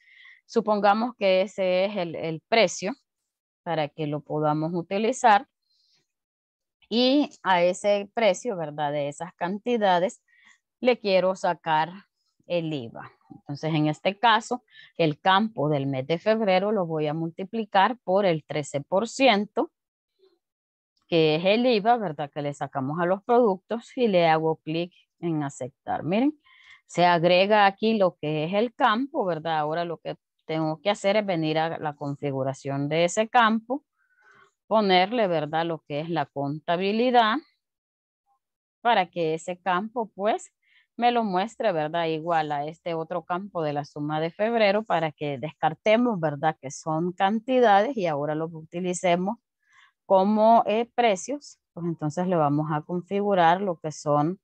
Supongamos que ese es el, el precio para que lo podamos utilizar. Y a ese precio, ¿verdad? De esas cantidades, le quiero sacar el IVA. Entonces, en este caso, el campo del mes de febrero lo voy a multiplicar por el 13%, que es el IVA, ¿verdad? Que le sacamos a los productos y le hago clic en aceptar. Miren, se agrega aquí lo que es el campo, ¿verdad? Ahora lo que tengo que hacer es venir a la configuración de ese campo, ponerle, ¿verdad? Lo que es la contabilidad para que ese campo, pues, me lo muestre, ¿verdad? Igual a este otro campo de la suma de febrero para que descartemos, ¿verdad? Que son cantidades y ahora lo utilicemos como eh, precios. Pues entonces le vamos a configurar lo que son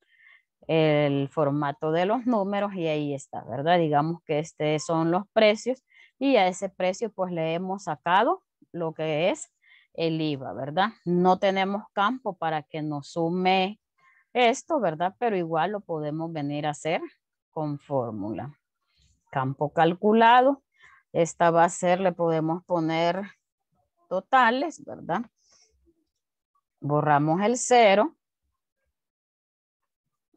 el formato de los números y ahí está, ¿verdad? Digamos que estos son los precios y a ese precio pues le hemos sacado lo que es el IVA, ¿verdad? No tenemos campo para que nos sume esto, ¿verdad? Pero igual lo podemos venir a hacer con fórmula. Campo calculado. Esta va a ser, le podemos poner totales, ¿verdad? Borramos el cero.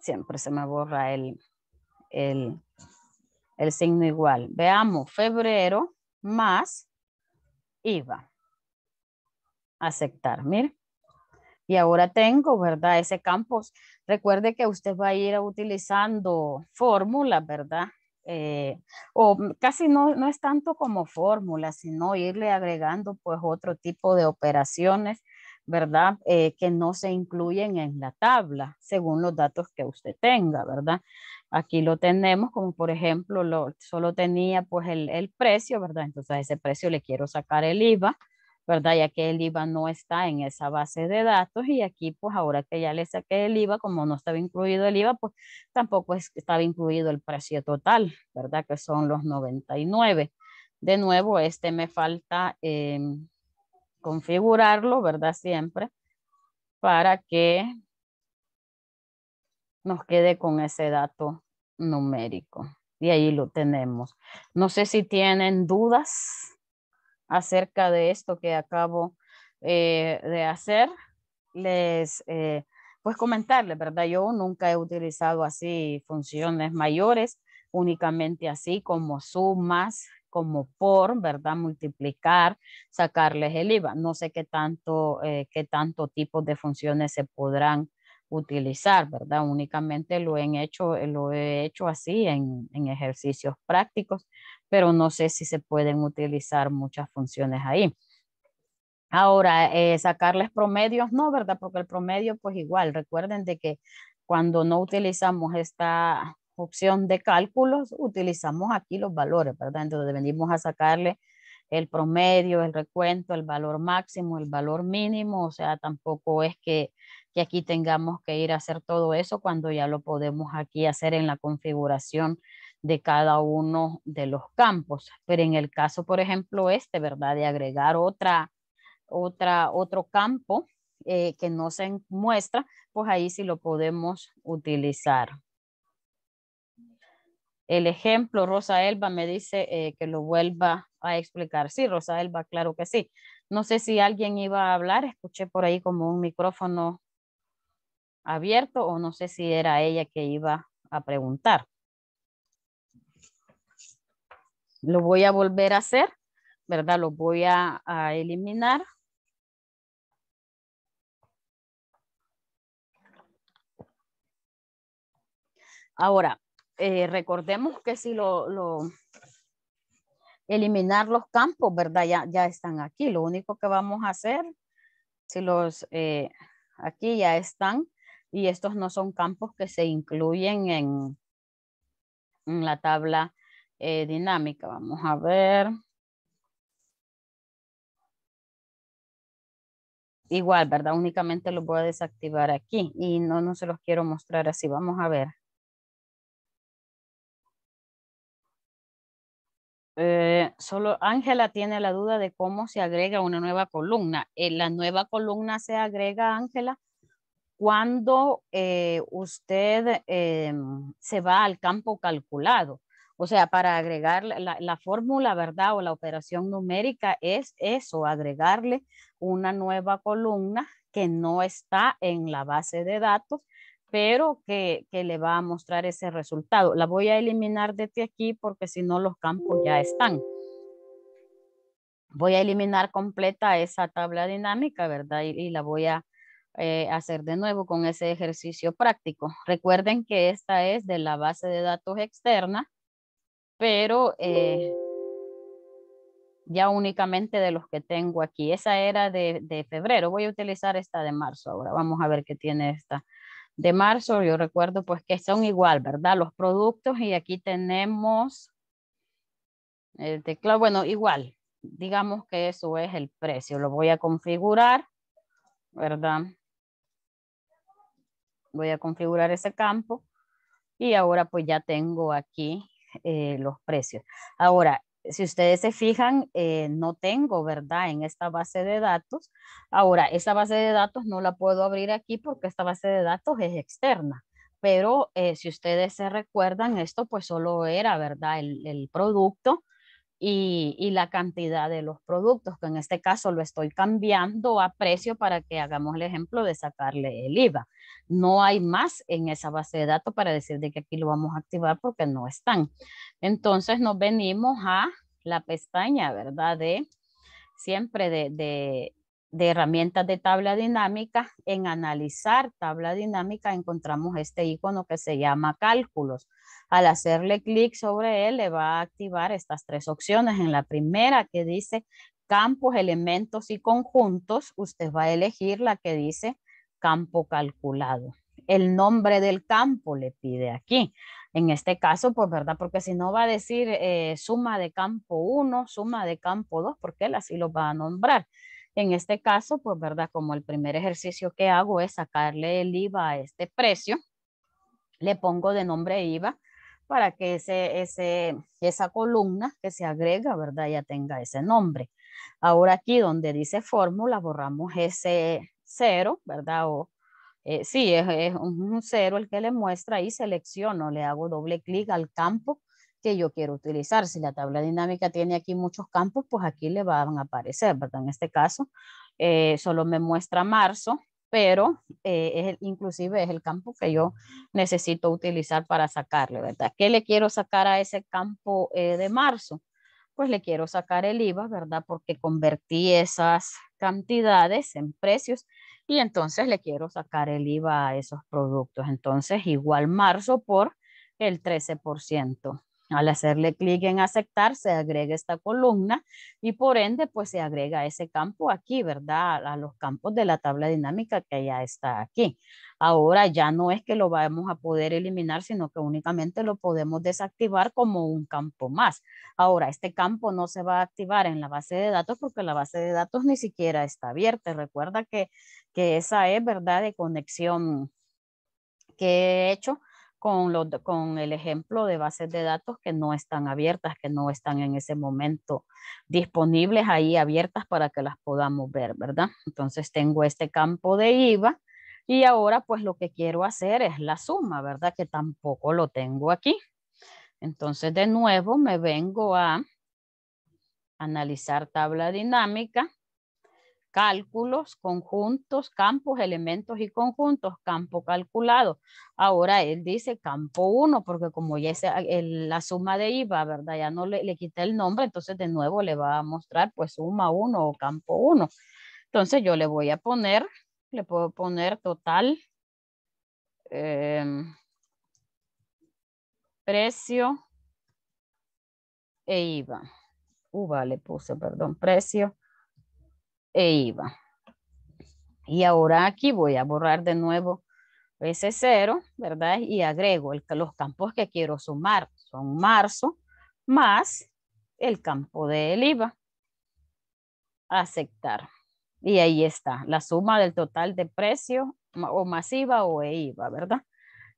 Siempre se me borra el, el, signo igual. Veamos, febrero más IVA. Aceptar, mire y ahora tengo, ¿verdad? Ese campus. Recuerde que usted va a ir utilizando fórmulas, ¿verdad? Eh, o casi no, no es tanto como fórmulas, sino irle agregando pues otro tipo de operaciones, ¿verdad? Eh, que no se incluyen en la tabla, según los datos que usted tenga, ¿verdad? Aquí lo tenemos, como por ejemplo, solo tenía pues el, el precio, ¿verdad? Entonces a ese precio le quiero sacar el IVA, ¿verdad? Ya que el IVA no está en esa base de datos y aquí pues ahora que ya le saqué el IVA, como no estaba incluido el IVA, pues tampoco estaba incluido el precio total, ¿verdad? Que son los 99. De nuevo, este me falta em, configurarlo, ¿verdad? Siempre para que nos quede con ese dato numérico. Y ahí lo tenemos. No sé si tienen dudas acerca de esto que acabo eh, de hacer, les eh, pues comentarles, ¿verdad? Yo nunca he utilizado así funciones mayores, únicamente así como sumas, como por, ¿verdad? Multiplicar, sacarles el IVA. No sé qué tanto, eh, qué tanto tipo de funciones se podrán utilizar, ¿verdad? Únicamente lo he hecho, lo he hecho así en, en ejercicios prácticos, pero no sé si se pueden utilizar muchas funciones ahí. Ahora, eh, sacarles promedios, no, ¿verdad? Porque el promedio, pues igual, recuerden de que cuando no utilizamos esta opción de cálculos, utilizamos aquí los valores, ¿verdad? Entonces venimos a sacarle el promedio, el recuento, el valor máximo, el valor mínimo, o sea, tampoco es que, que aquí tengamos que ir a hacer todo eso cuando ya lo podemos aquí hacer en la configuración de cada uno de los campos. Pero en el caso, por ejemplo, este, ¿verdad? De agregar otra, otra, otro campo eh, que no se muestra, pues ahí sí lo podemos utilizar. El ejemplo, Rosa Elba me dice eh, que lo vuelva a explicar. Sí, Rosa Elba, claro que sí. No sé si alguien iba a hablar, escuché por ahí como un micrófono abierto o no sé si era ella que iba a preguntar lo voy a volver a hacer, ¿verdad? Lo voy a, eliminar. Ahora, eh, recordemos que si lo, eliminar los campos, ¿verdad? Ya, están aquí. Lo único que vamos a hacer, si los eh, aquí ya están, y estos no son campos que se incluyen en, en la tabla eh, dinámica. Vamos a ver. Igual, ¿verdad? Únicamente lo voy a desactivar aquí y no, no se los quiero mostrar así. Vamos a ver. Eh, solo Ángela tiene la duda de cómo se agrega una nueva columna. Eh, la nueva columna se agrega, Ángela, cuando usted em, se va al campo calculado. O sea, para agregar la, fórmula, ¿verdad? O la operación numérica es eso, agregarle una nueva columna que no está en la base de datos, pero que, le va a mostrar ese resultado. La voy a eliminar desde aquí porque si no los campos ya están. Voy a eliminar completa esa tabla dinámica, ¿verdad? Y, la voy a eh, hacer de nuevo con ese ejercicio práctico. Recuerden que esta es de la base de datos externa pero eh, ya únicamente de los que tengo aquí. Esa era de, de, febrero, voy a utilizar esta de marzo ahora, vamos a ver qué tiene esta. De marzo, yo recuerdo pues que son igual, ¿verdad? Los productos y aquí tenemos el eh, teclado, bueno, igual, digamos que eso es el precio, lo voy a configurar, ¿verdad? Voy a configurar ese campo y ahora pues ya tengo aquí eh, los precios. Ahora, si ustedes se fijan, eh, no tengo, ¿verdad? En esta base de datos. Ahora, esta base de datos no la puedo abrir aquí porque esta base de datos es externa. Pero eh, si ustedes se recuerdan, esto pues solo era, ¿verdad? El, producto y, y, la cantidad de los productos, que en este caso lo estoy cambiando a precio para que hagamos el ejemplo de sacarle el IVA no hay más en esa base de datos para decir de que aquí lo vamos a activar porque no están. Entonces nos venimos a la pestaña, ¿verdad? De siempre de, herramientas de tabla dinámica. En analizar tabla dinámica encontramos este icono que se llama cálculos. Al hacerle clic sobre él, le va a activar estas tres opciones. En la primera que dice campos, elementos y conjuntos, usted va a elegir la que dice campo calculado. El nombre del campo le pide aquí. En este caso, pues, ¿verdad? Porque si no va a decir eh, suma de campo 1, suma de campo 2, porque él así lo va a nombrar. En este caso, pues, ¿verdad? Como el primer ejercicio que hago es sacarle el IVA a este precio, le pongo de nombre IVA para que ese, ese, esa columna que se agrega, ¿verdad? Ya tenga ese nombre. Ahora aquí donde dice fórmula, borramos ese, cero, ¿verdad? O eh, sí, es, un cero el que le muestra y selecciono, le hago doble clic al campo que yo quiero utilizar. Si la tabla dinámica tiene aquí muchos campos, pues aquí le van a aparecer, ¿verdad? En este caso, eh, solo me muestra marzo, pero eh, es inclusive es el campo que yo necesito utilizar para sacarle, ¿verdad? ¿Qué le quiero sacar a ese campo de marzo? Pues le quiero sacar el IVA, ¿verdad? Porque convertí esas cantidades, en precios, y entonces le quiero sacar el IVA a esos productos. Entonces, igual marzo por el 13%. Al hacerle clic en aceptar, se agrega esta columna y por ende, pues se agrega ese campo aquí, ¿verdad? A los campos de la tabla dinámica que ya está aquí. Ahora ya no es que lo vamos a poder eliminar, sino que únicamente lo podemos desactivar como un campo más. Ahora, este campo no se va a activar en la base de datos porque la base de datos ni siquiera está abierta. Recuerda que, que esa es, ¿verdad? De conexión que he hecho con, el ejemplo de bases de datos que no están abiertas, que no están en ese momento disponibles ahí abiertas para que las podamos ver, ¿verdad? Entonces tengo este campo de IVA y ahora pues lo que quiero hacer es la suma, ¿verdad? Que tampoco lo tengo aquí. Entonces de nuevo me vengo a analizar tabla dinámica cálculos, conjuntos, campos, elementos y conjuntos, campo calculado. Ahora él dice campo 1, porque como ya es la suma de IVA, ¿verdad? Ya no le, le quita el nombre, entonces de nuevo le va a mostrar pues suma 1 o campo 1. Entonces yo le voy a poner, le puedo poner total, em, precio e IVA. UVA le puse, perdón, precio e IVA Y ahora aquí voy a borrar de nuevo ese cero, ¿verdad? Y agrego el, los campos que quiero sumar. Son marzo más el campo del IVA. Aceptar. Y ahí está, la suma del total de precio o masiva o e iva ¿verdad?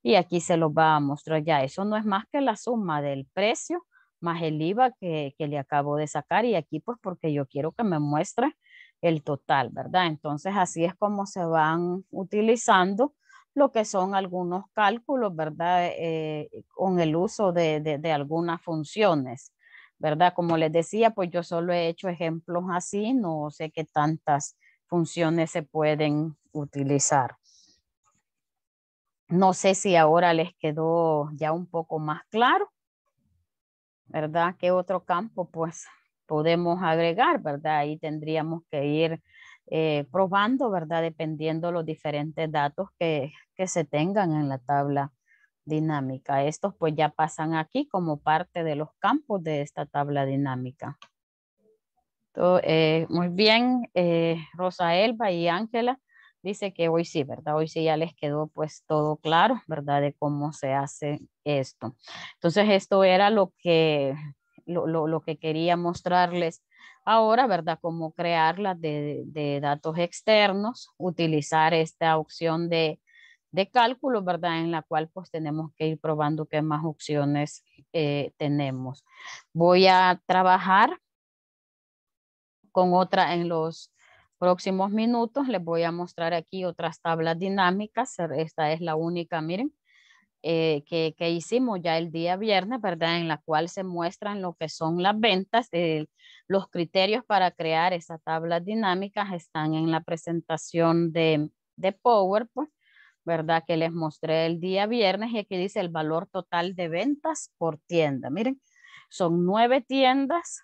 Y aquí se los va a mostrar ya. Eso no es más que la suma del precio más el IVA que, que le acabo de sacar. Y aquí pues porque yo quiero que me muestre el total, ¿verdad? Entonces, así es como se van utilizando lo que son algunos cálculos, ¿verdad? Eh, con el uso de, de, de, algunas funciones, ¿verdad? Como les decía, pues yo solo he hecho ejemplos así, no sé qué tantas funciones se pueden utilizar. No sé si ahora les quedó ya un poco más claro, ¿verdad? ¿Qué otro campo? Pues podemos agregar, ¿verdad? Ahí tendríamos que ir eh, probando, ¿verdad? Dependiendo los diferentes datos que, se tengan en la tabla dinámica. Estos pues ya pasan aquí como parte de los campos de esta tabla dinámica. Eh, muy bien, eh, Rosa Elba y Ángela dice que hoy sí, ¿verdad? Hoy sí ya les quedó pues todo claro, ¿verdad? De cómo se hace esto. Entonces, esto era lo que lo, que quería mostrarles ahora, ¿verdad? Cómo crearla de, de, datos externos, utilizar esta opción de, cálculo, ¿verdad? En la cual pues tenemos que ir probando qué más opciones eh, tenemos. Voy a trabajar con otra en los próximos minutos. Les voy a mostrar aquí otras tablas dinámicas. Esta es la única, miren, eh, que, hicimos ya el día viernes, ¿verdad? En la cual se muestran lo que son las ventas, eh, los criterios para crear esa tabla dinámica están en la presentación de, de PowerPoint, ¿verdad? Que les mostré el día viernes y aquí dice el valor total de ventas por tienda. Miren, son nueve tiendas,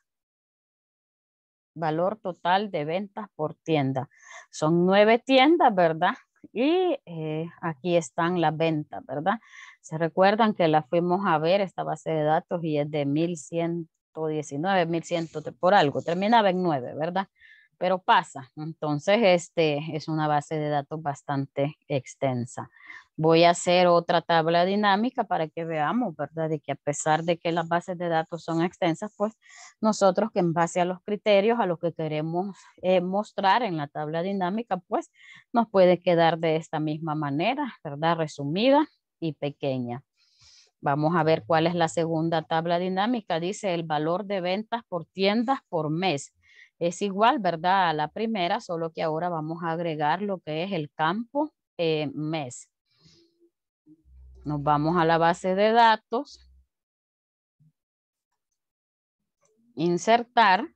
valor total de ventas por tienda. Son nueve tiendas, ¿verdad? Y eh, aquí están las ventas, ¿verdad? Se recuerdan que la fuimos a ver, esta base de datos, y es de 1119, 1100 por algo, terminaba en 9, ¿verdad? Pero pasa, entonces este es una base de datos bastante extensa voy a hacer otra tabla dinámica para que veamos, ¿verdad? De que a pesar de que las bases de datos son extensas, pues nosotros que en base a los criterios, a lo que queremos eh, mostrar en la tabla dinámica, pues nos puede quedar de esta misma manera, ¿verdad? Resumida y pequeña. Vamos a ver cuál es la segunda tabla dinámica. Dice el valor de ventas por tiendas por mes. Es igual, ¿verdad? A la primera, solo que ahora vamos a agregar lo que es el campo eh, mes. Nos vamos a la base de datos. Insertar.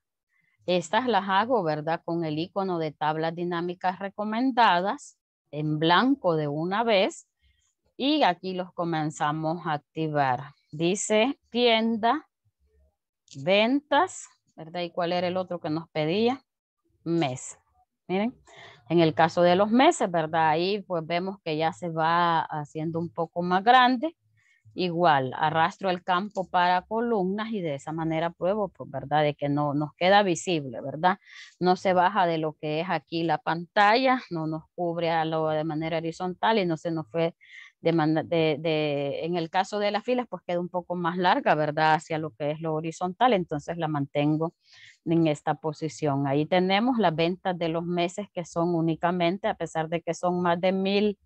Estas las hago, ¿verdad? Con el icono de tablas dinámicas recomendadas en blanco de una vez. Y aquí los comenzamos a activar. Dice tienda, ventas, ¿verdad? ¿Y cuál era el otro que nos pedía? Mes. Miren, en el caso de los meses, ¿verdad? Ahí pues vemos que ya se va haciendo un poco más grande. Igual, arrastro el campo para columnas y de esa manera pruebo, pues, ¿verdad? De que no nos queda visible, ¿verdad? No se baja de lo que es aquí la pantalla, no nos cubre a de manera horizontal y no se nos fue de, en el caso de las filas, pues queda un poco más larga, ¿verdad? Hacia lo que es lo horizontal, entonces la mantengo en esta posición. Ahí tenemos las ventas de los meses que son únicamente, a pesar de que son más de mil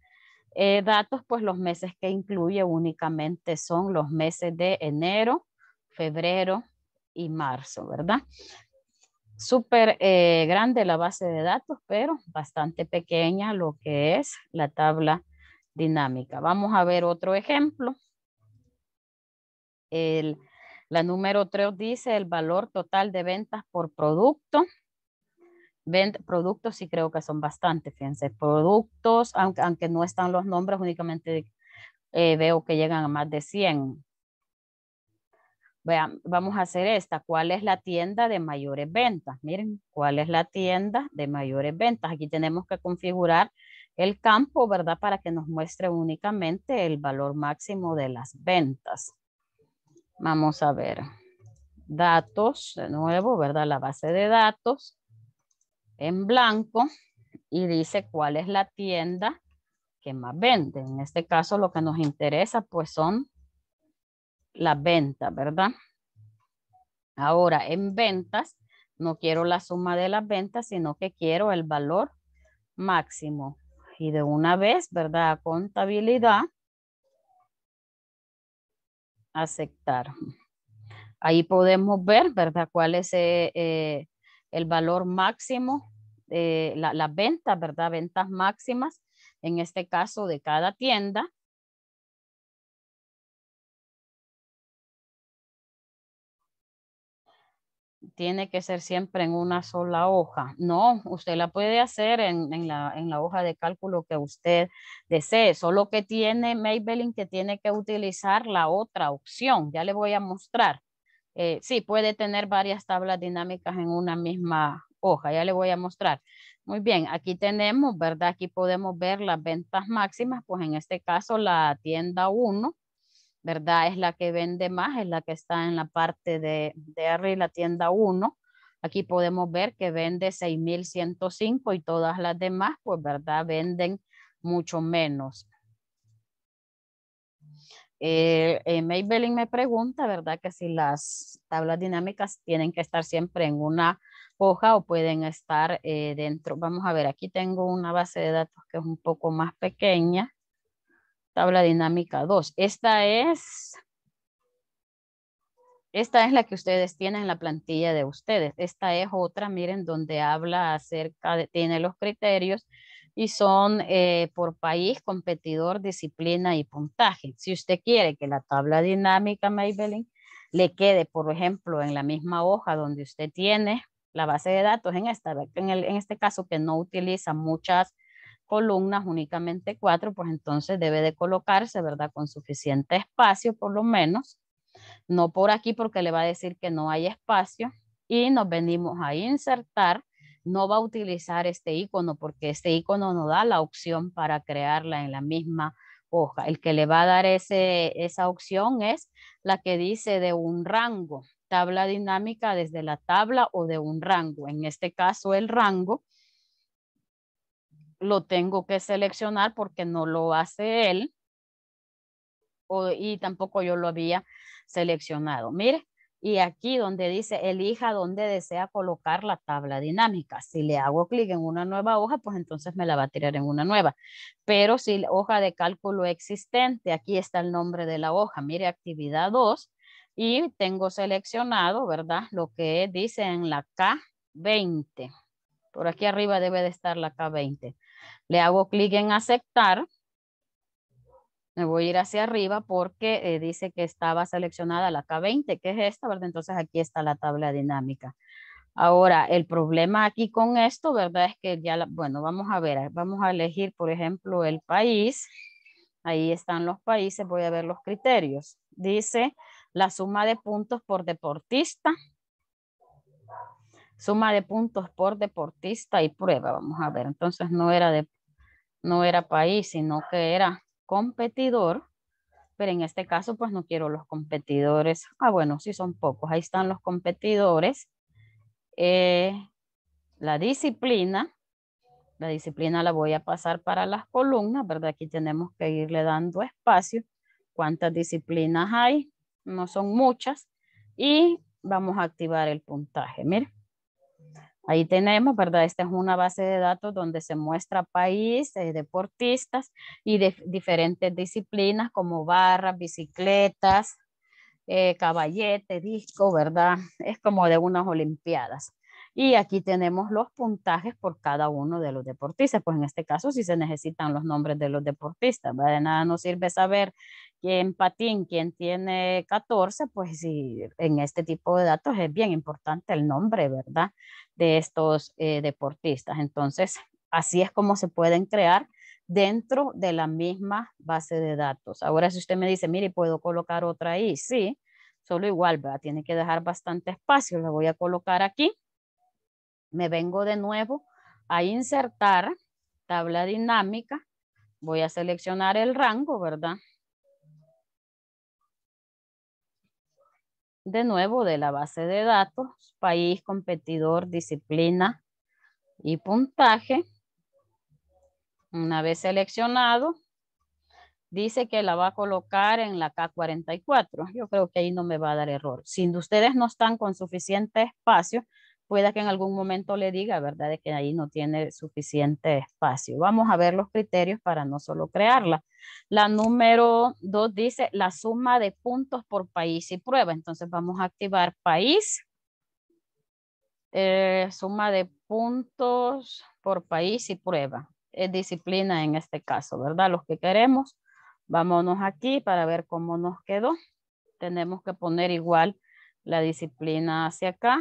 eh, datos, pues los meses que incluye únicamente son los meses de enero, febrero y marzo, ¿verdad? Súper eh, grande la base de datos, pero bastante pequeña lo que es la tabla dinámica. Vamos a ver otro ejemplo. El, la número 3 dice el valor total de ventas por producto. productos sí creo que son bastantes, fíjense. Productos, aunque, no están los nombres, únicamente eh, veo que llegan a más de 100. vamos a hacer esta. ¿Cuál es la tienda de mayores ventas? Miren, ¿cuál es la tienda de mayores ventas? Aquí tenemos que configurar el campo, ¿verdad? Para que nos muestre únicamente el valor máximo de las ventas. Vamos a ver. Datos, de nuevo, ¿verdad? La base de datos en blanco y dice cuál es la tienda que más vende. En este caso lo que nos interesa pues son las ventas, ¿verdad? Ahora, en ventas, no quiero la suma de las ventas, sino que quiero el valor máximo y de una vez, ¿verdad? contabilidad. Aceptar. Ahí podemos ver, ¿verdad? Cuál es eh, eh, el valor máximo, de eh, las la ventas, ¿verdad? Ventas máximas, en este caso de cada tienda. tiene que ser siempre en una sola hoja. No, usted la puede hacer en, la, hoja de cálculo que usted desee, solo que tiene Maybelline que tiene que utilizar la otra opción. Ya le voy a mostrar. Eh, sí, puede tener varias tablas dinámicas en una misma hoja, ya le voy a mostrar. Muy bien, aquí tenemos, ¿verdad? Aquí podemos ver las ventas máximas, pues en este caso la tienda 1 ¿verdad? Es la que vende más, es la que está en la parte de, de arriba, la tienda 1. Aquí podemos ver que vende 6,105 y todas las demás, pues, ¿verdad? Venden mucho menos. Eh, eh, Maybelline me pregunta, ¿verdad? Que si las tablas dinámicas tienen que estar siempre en una hoja o pueden estar eh, dentro. Vamos a ver, aquí tengo una base de datos que es un poco más pequeña. Tabla dinámica 2. Esta es, esta es la que ustedes tienen en la plantilla de ustedes. Esta es otra, miren, donde habla acerca de, tiene los criterios y son eh, por país, competidor, disciplina y puntaje. Si usted quiere que la tabla dinámica, Maybelline, le quede, por ejemplo, en la misma hoja donde usted tiene la base de datos, en, esta, en este caso que no utiliza muchas columnas, únicamente cuatro, pues entonces debe de colocarse, ¿verdad? Con suficiente espacio por lo menos, no por aquí porque le va a decir que no hay espacio y nos venimos a insertar, no va a utilizar este icono porque este icono no da la opción para crearla en la misma hoja. El que le va a dar ese, esa opción es la que dice de un rango, tabla dinámica desde la tabla o de un rango. En este caso el rango lo tengo que seleccionar porque no lo hace él y tampoco yo lo había seleccionado. Mire, y aquí donde dice elija dónde desea colocar la tabla dinámica. Si le hago clic en una nueva hoja, pues entonces me la va a tirar en una nueva. Pero si la hoja de cálculo existente, aquí está el nombre de la hoja. Mire, actividad 2 y tengo seleccionado, ¿verdad? Lo que dice en la K20. Por aquí arriba debe de estar la K20. Le hago clic en aceptar. Me voy a ir hacia arriba porque eh, dice que estaba seleccionada la K20, que es esta, ¿verdad? Entonces aquí está la tabla dinámica. Ahora, el problema aquí con esto, ¿verdad? Es que ya, la, bueno, vamos a ver, vamos a elegir, por ejemplo, el país. Ahí están los países, voy a ver los criterios. Dice la suma de puntos por deportista, suma de puntos por deportista y prueba, vamos a ver. Entonces no era, de, no era país, sino que era competidor, pero en este caso pues no quiero los competidores. Ah, bueno, sí son pocos, ahí están los competidores. Eh, la disciplina, la disciplina la voy a pasar para las columnas, ¿verdad? Aquí tenemos que irle dando espacio. ¿Cuántas disciplinas hay? No son muchas. Y vamos a activar el puntaje, miren. Ahí tenemos, ¿verdad? Esta es una base de datos donde se muestra país, eh, deportistas y de diferentes disciplinas como barras, bicicletas, eh, caballete, disco, ¿verdad? Es como de unas olimpiadas. Y aquí tenemos los puntajes por cada uno de los deportistas. Pues en este caso si se necesitan los nombres de los deportistas. ¿verdad? De nada nos sirve saber quién patín, quién tiene 14, pues si en este tipo de datos es bien importante el nombre, ¿verdad? De estos eh, deportistas. Entonces, así es como se pueden crear dentro de la misma base de datos. Ahora, si usted me dice, mire, ¿puedo colocar otra ahí? Sí, solo igual, ¿verdad? Tiene que dejar bastante espacio. La voy a colocar aquí me vengo de nuevo a insertar tabla dinámica. Voy a seleccionar el rango, ¿verdad? De nuevo de la base de datos, país, competidor, disciplina y puntaje. Una vez seleccionado, dice que la va a colocar en la K44. Yo creo que ahí no me va a dar error. Si ustedes no están con suficiente espacio, pueda que en algún momento le diga, ¿verdad?, de que ahí no tiene suficiente espacio. Vamos a ver los criterios para no solo crearla. La número dos dice la suma de puntos por país y prueba. Entonces vamos a activar país, eh, suma de puntos por país y prueba. Es disciplina en este caso, ¿verdad? Los que queremos. Vámonos aquí para ver cómo nos quedó. Tenemos que poner igual la disciplina hacia acá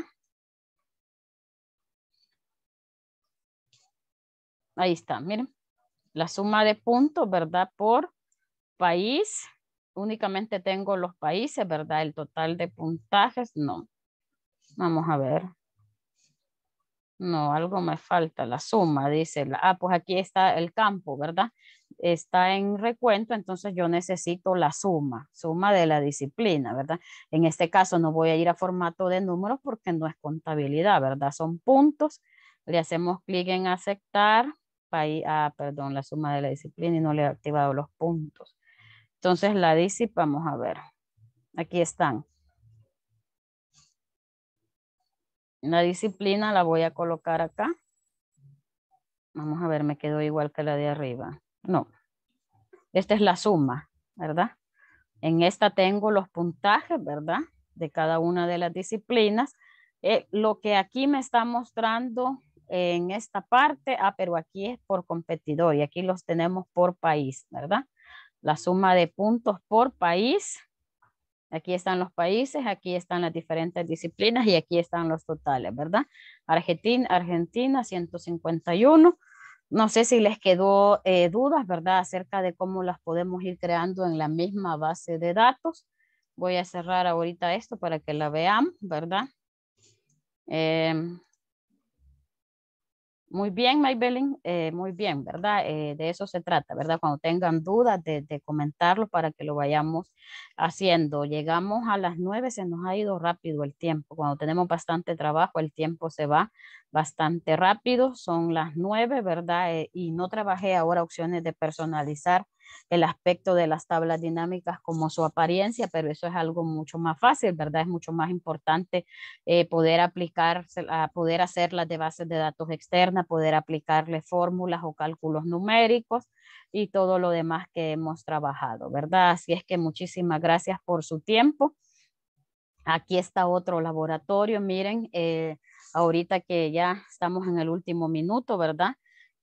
Ahí está, miren. La suma de puntos, ¿verdad? Por país. Únicamente tengo los países, ¿verdad? El total de puntajes, no. Vamos a ver. No, algo me falta, la suma, dice. La, ah, pues aquí está el campo, ¿verdad? Está en recuento, entonces yo necesito la suma, suma de la disciplina, ¿verdad? En este caso no voy a ir a formato de números porque no es contabilidad, ¿verdad? Son puntos. Le hacemos clic en aceptar ahí, ah, perdón, la suma de la disciplina y no le he activado los puntos. Entonces la disipamos vamos a ver. Aquí están. La disciplina la voy a colocar acá. Vamos a ver, me quedó igual que la de arriba. No, esta es la suma, ¿verdad? En esta tengo los puntajes, ¿verdad? De cada una de las disciplinas. Eh, lo que aquí me está mostrando en esta parte, ah, pero aquí es por competidor y aquí los tenemos por país, ¿verdad? La suma de puntos por país. Aquí están los países, aquí están las diferentes disciplinas y aquí están los totales, ¿verdad? Argentina, Argentina 151. No sé si les quedó eh, dudas, ¿verdad? Acerca de cómo las podemos ir creando en la misma base de datos. Voy a cerrar ahorita esto para que la vean, ¿verdad? Em, muy bien, Maybelline, eh, muy bien, ¿verdad? Eh, de eso se trata, ¿verdad? Cuando tengan dudas de, comentarlo para que lo vayamos haciendo. Llegamos a las nueve, se nos ha ido rápido el tiempo. Cuando tenemos bastante trabajo, el tiempo se va bastante rápido. Son las nueve, ¿verdad? Eh, y no trabajé ahora opciones de personalizar el aspecto de las tablas dinámicas como su apariencia, pero eso es algo mucho más fácil, ¿verdad? Es mucho más importante eh, poder aplicar, ah, poder hacerlas de bases de datos externas, poder aplicarle fórmulas o cálculos numéricos y todo lo demás que hemos trabajado, ¿verdad? Así es que muchísimas gracias por su tiempo. Aquí está otro laboratorio, miren, eh, ahorita que ya estamos en el último minuto, ¿verdad?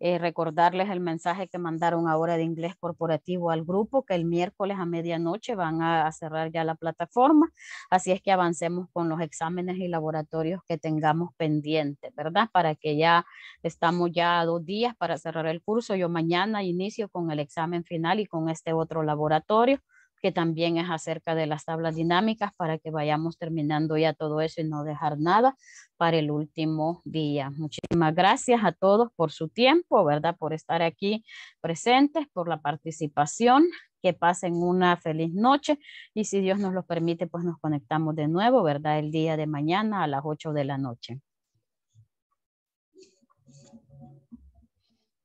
Eh, recordarles el mensaje que mandaron ahora de inglés corporativo al grupo, que el miércoles a medianoche van a, cerrar ya la plataforma. Así es que avancemos con los exámenes y laboratorios que tengamos pendiente, ¿verdad? Para que ya estamos ya a dos días para cerrar el curso. Yo mañana inicio con el examen final y con este otro laboratorio que también es acerca de las tablas dinámicas para que vayamos terminando ya todo eso y no dejar nada para el último día. Muchísimas gracias a todos por su tiempo, ¿verdad? Por estar aquí presentes, por la participación. Que pasen una feliz noche y si Dios nos lo permite, pues nos conectamos de nuevo, ¿verdad? El día de mañana a las 8 de la noche.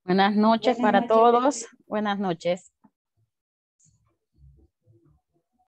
Buenas noches para todos. Buenas noches.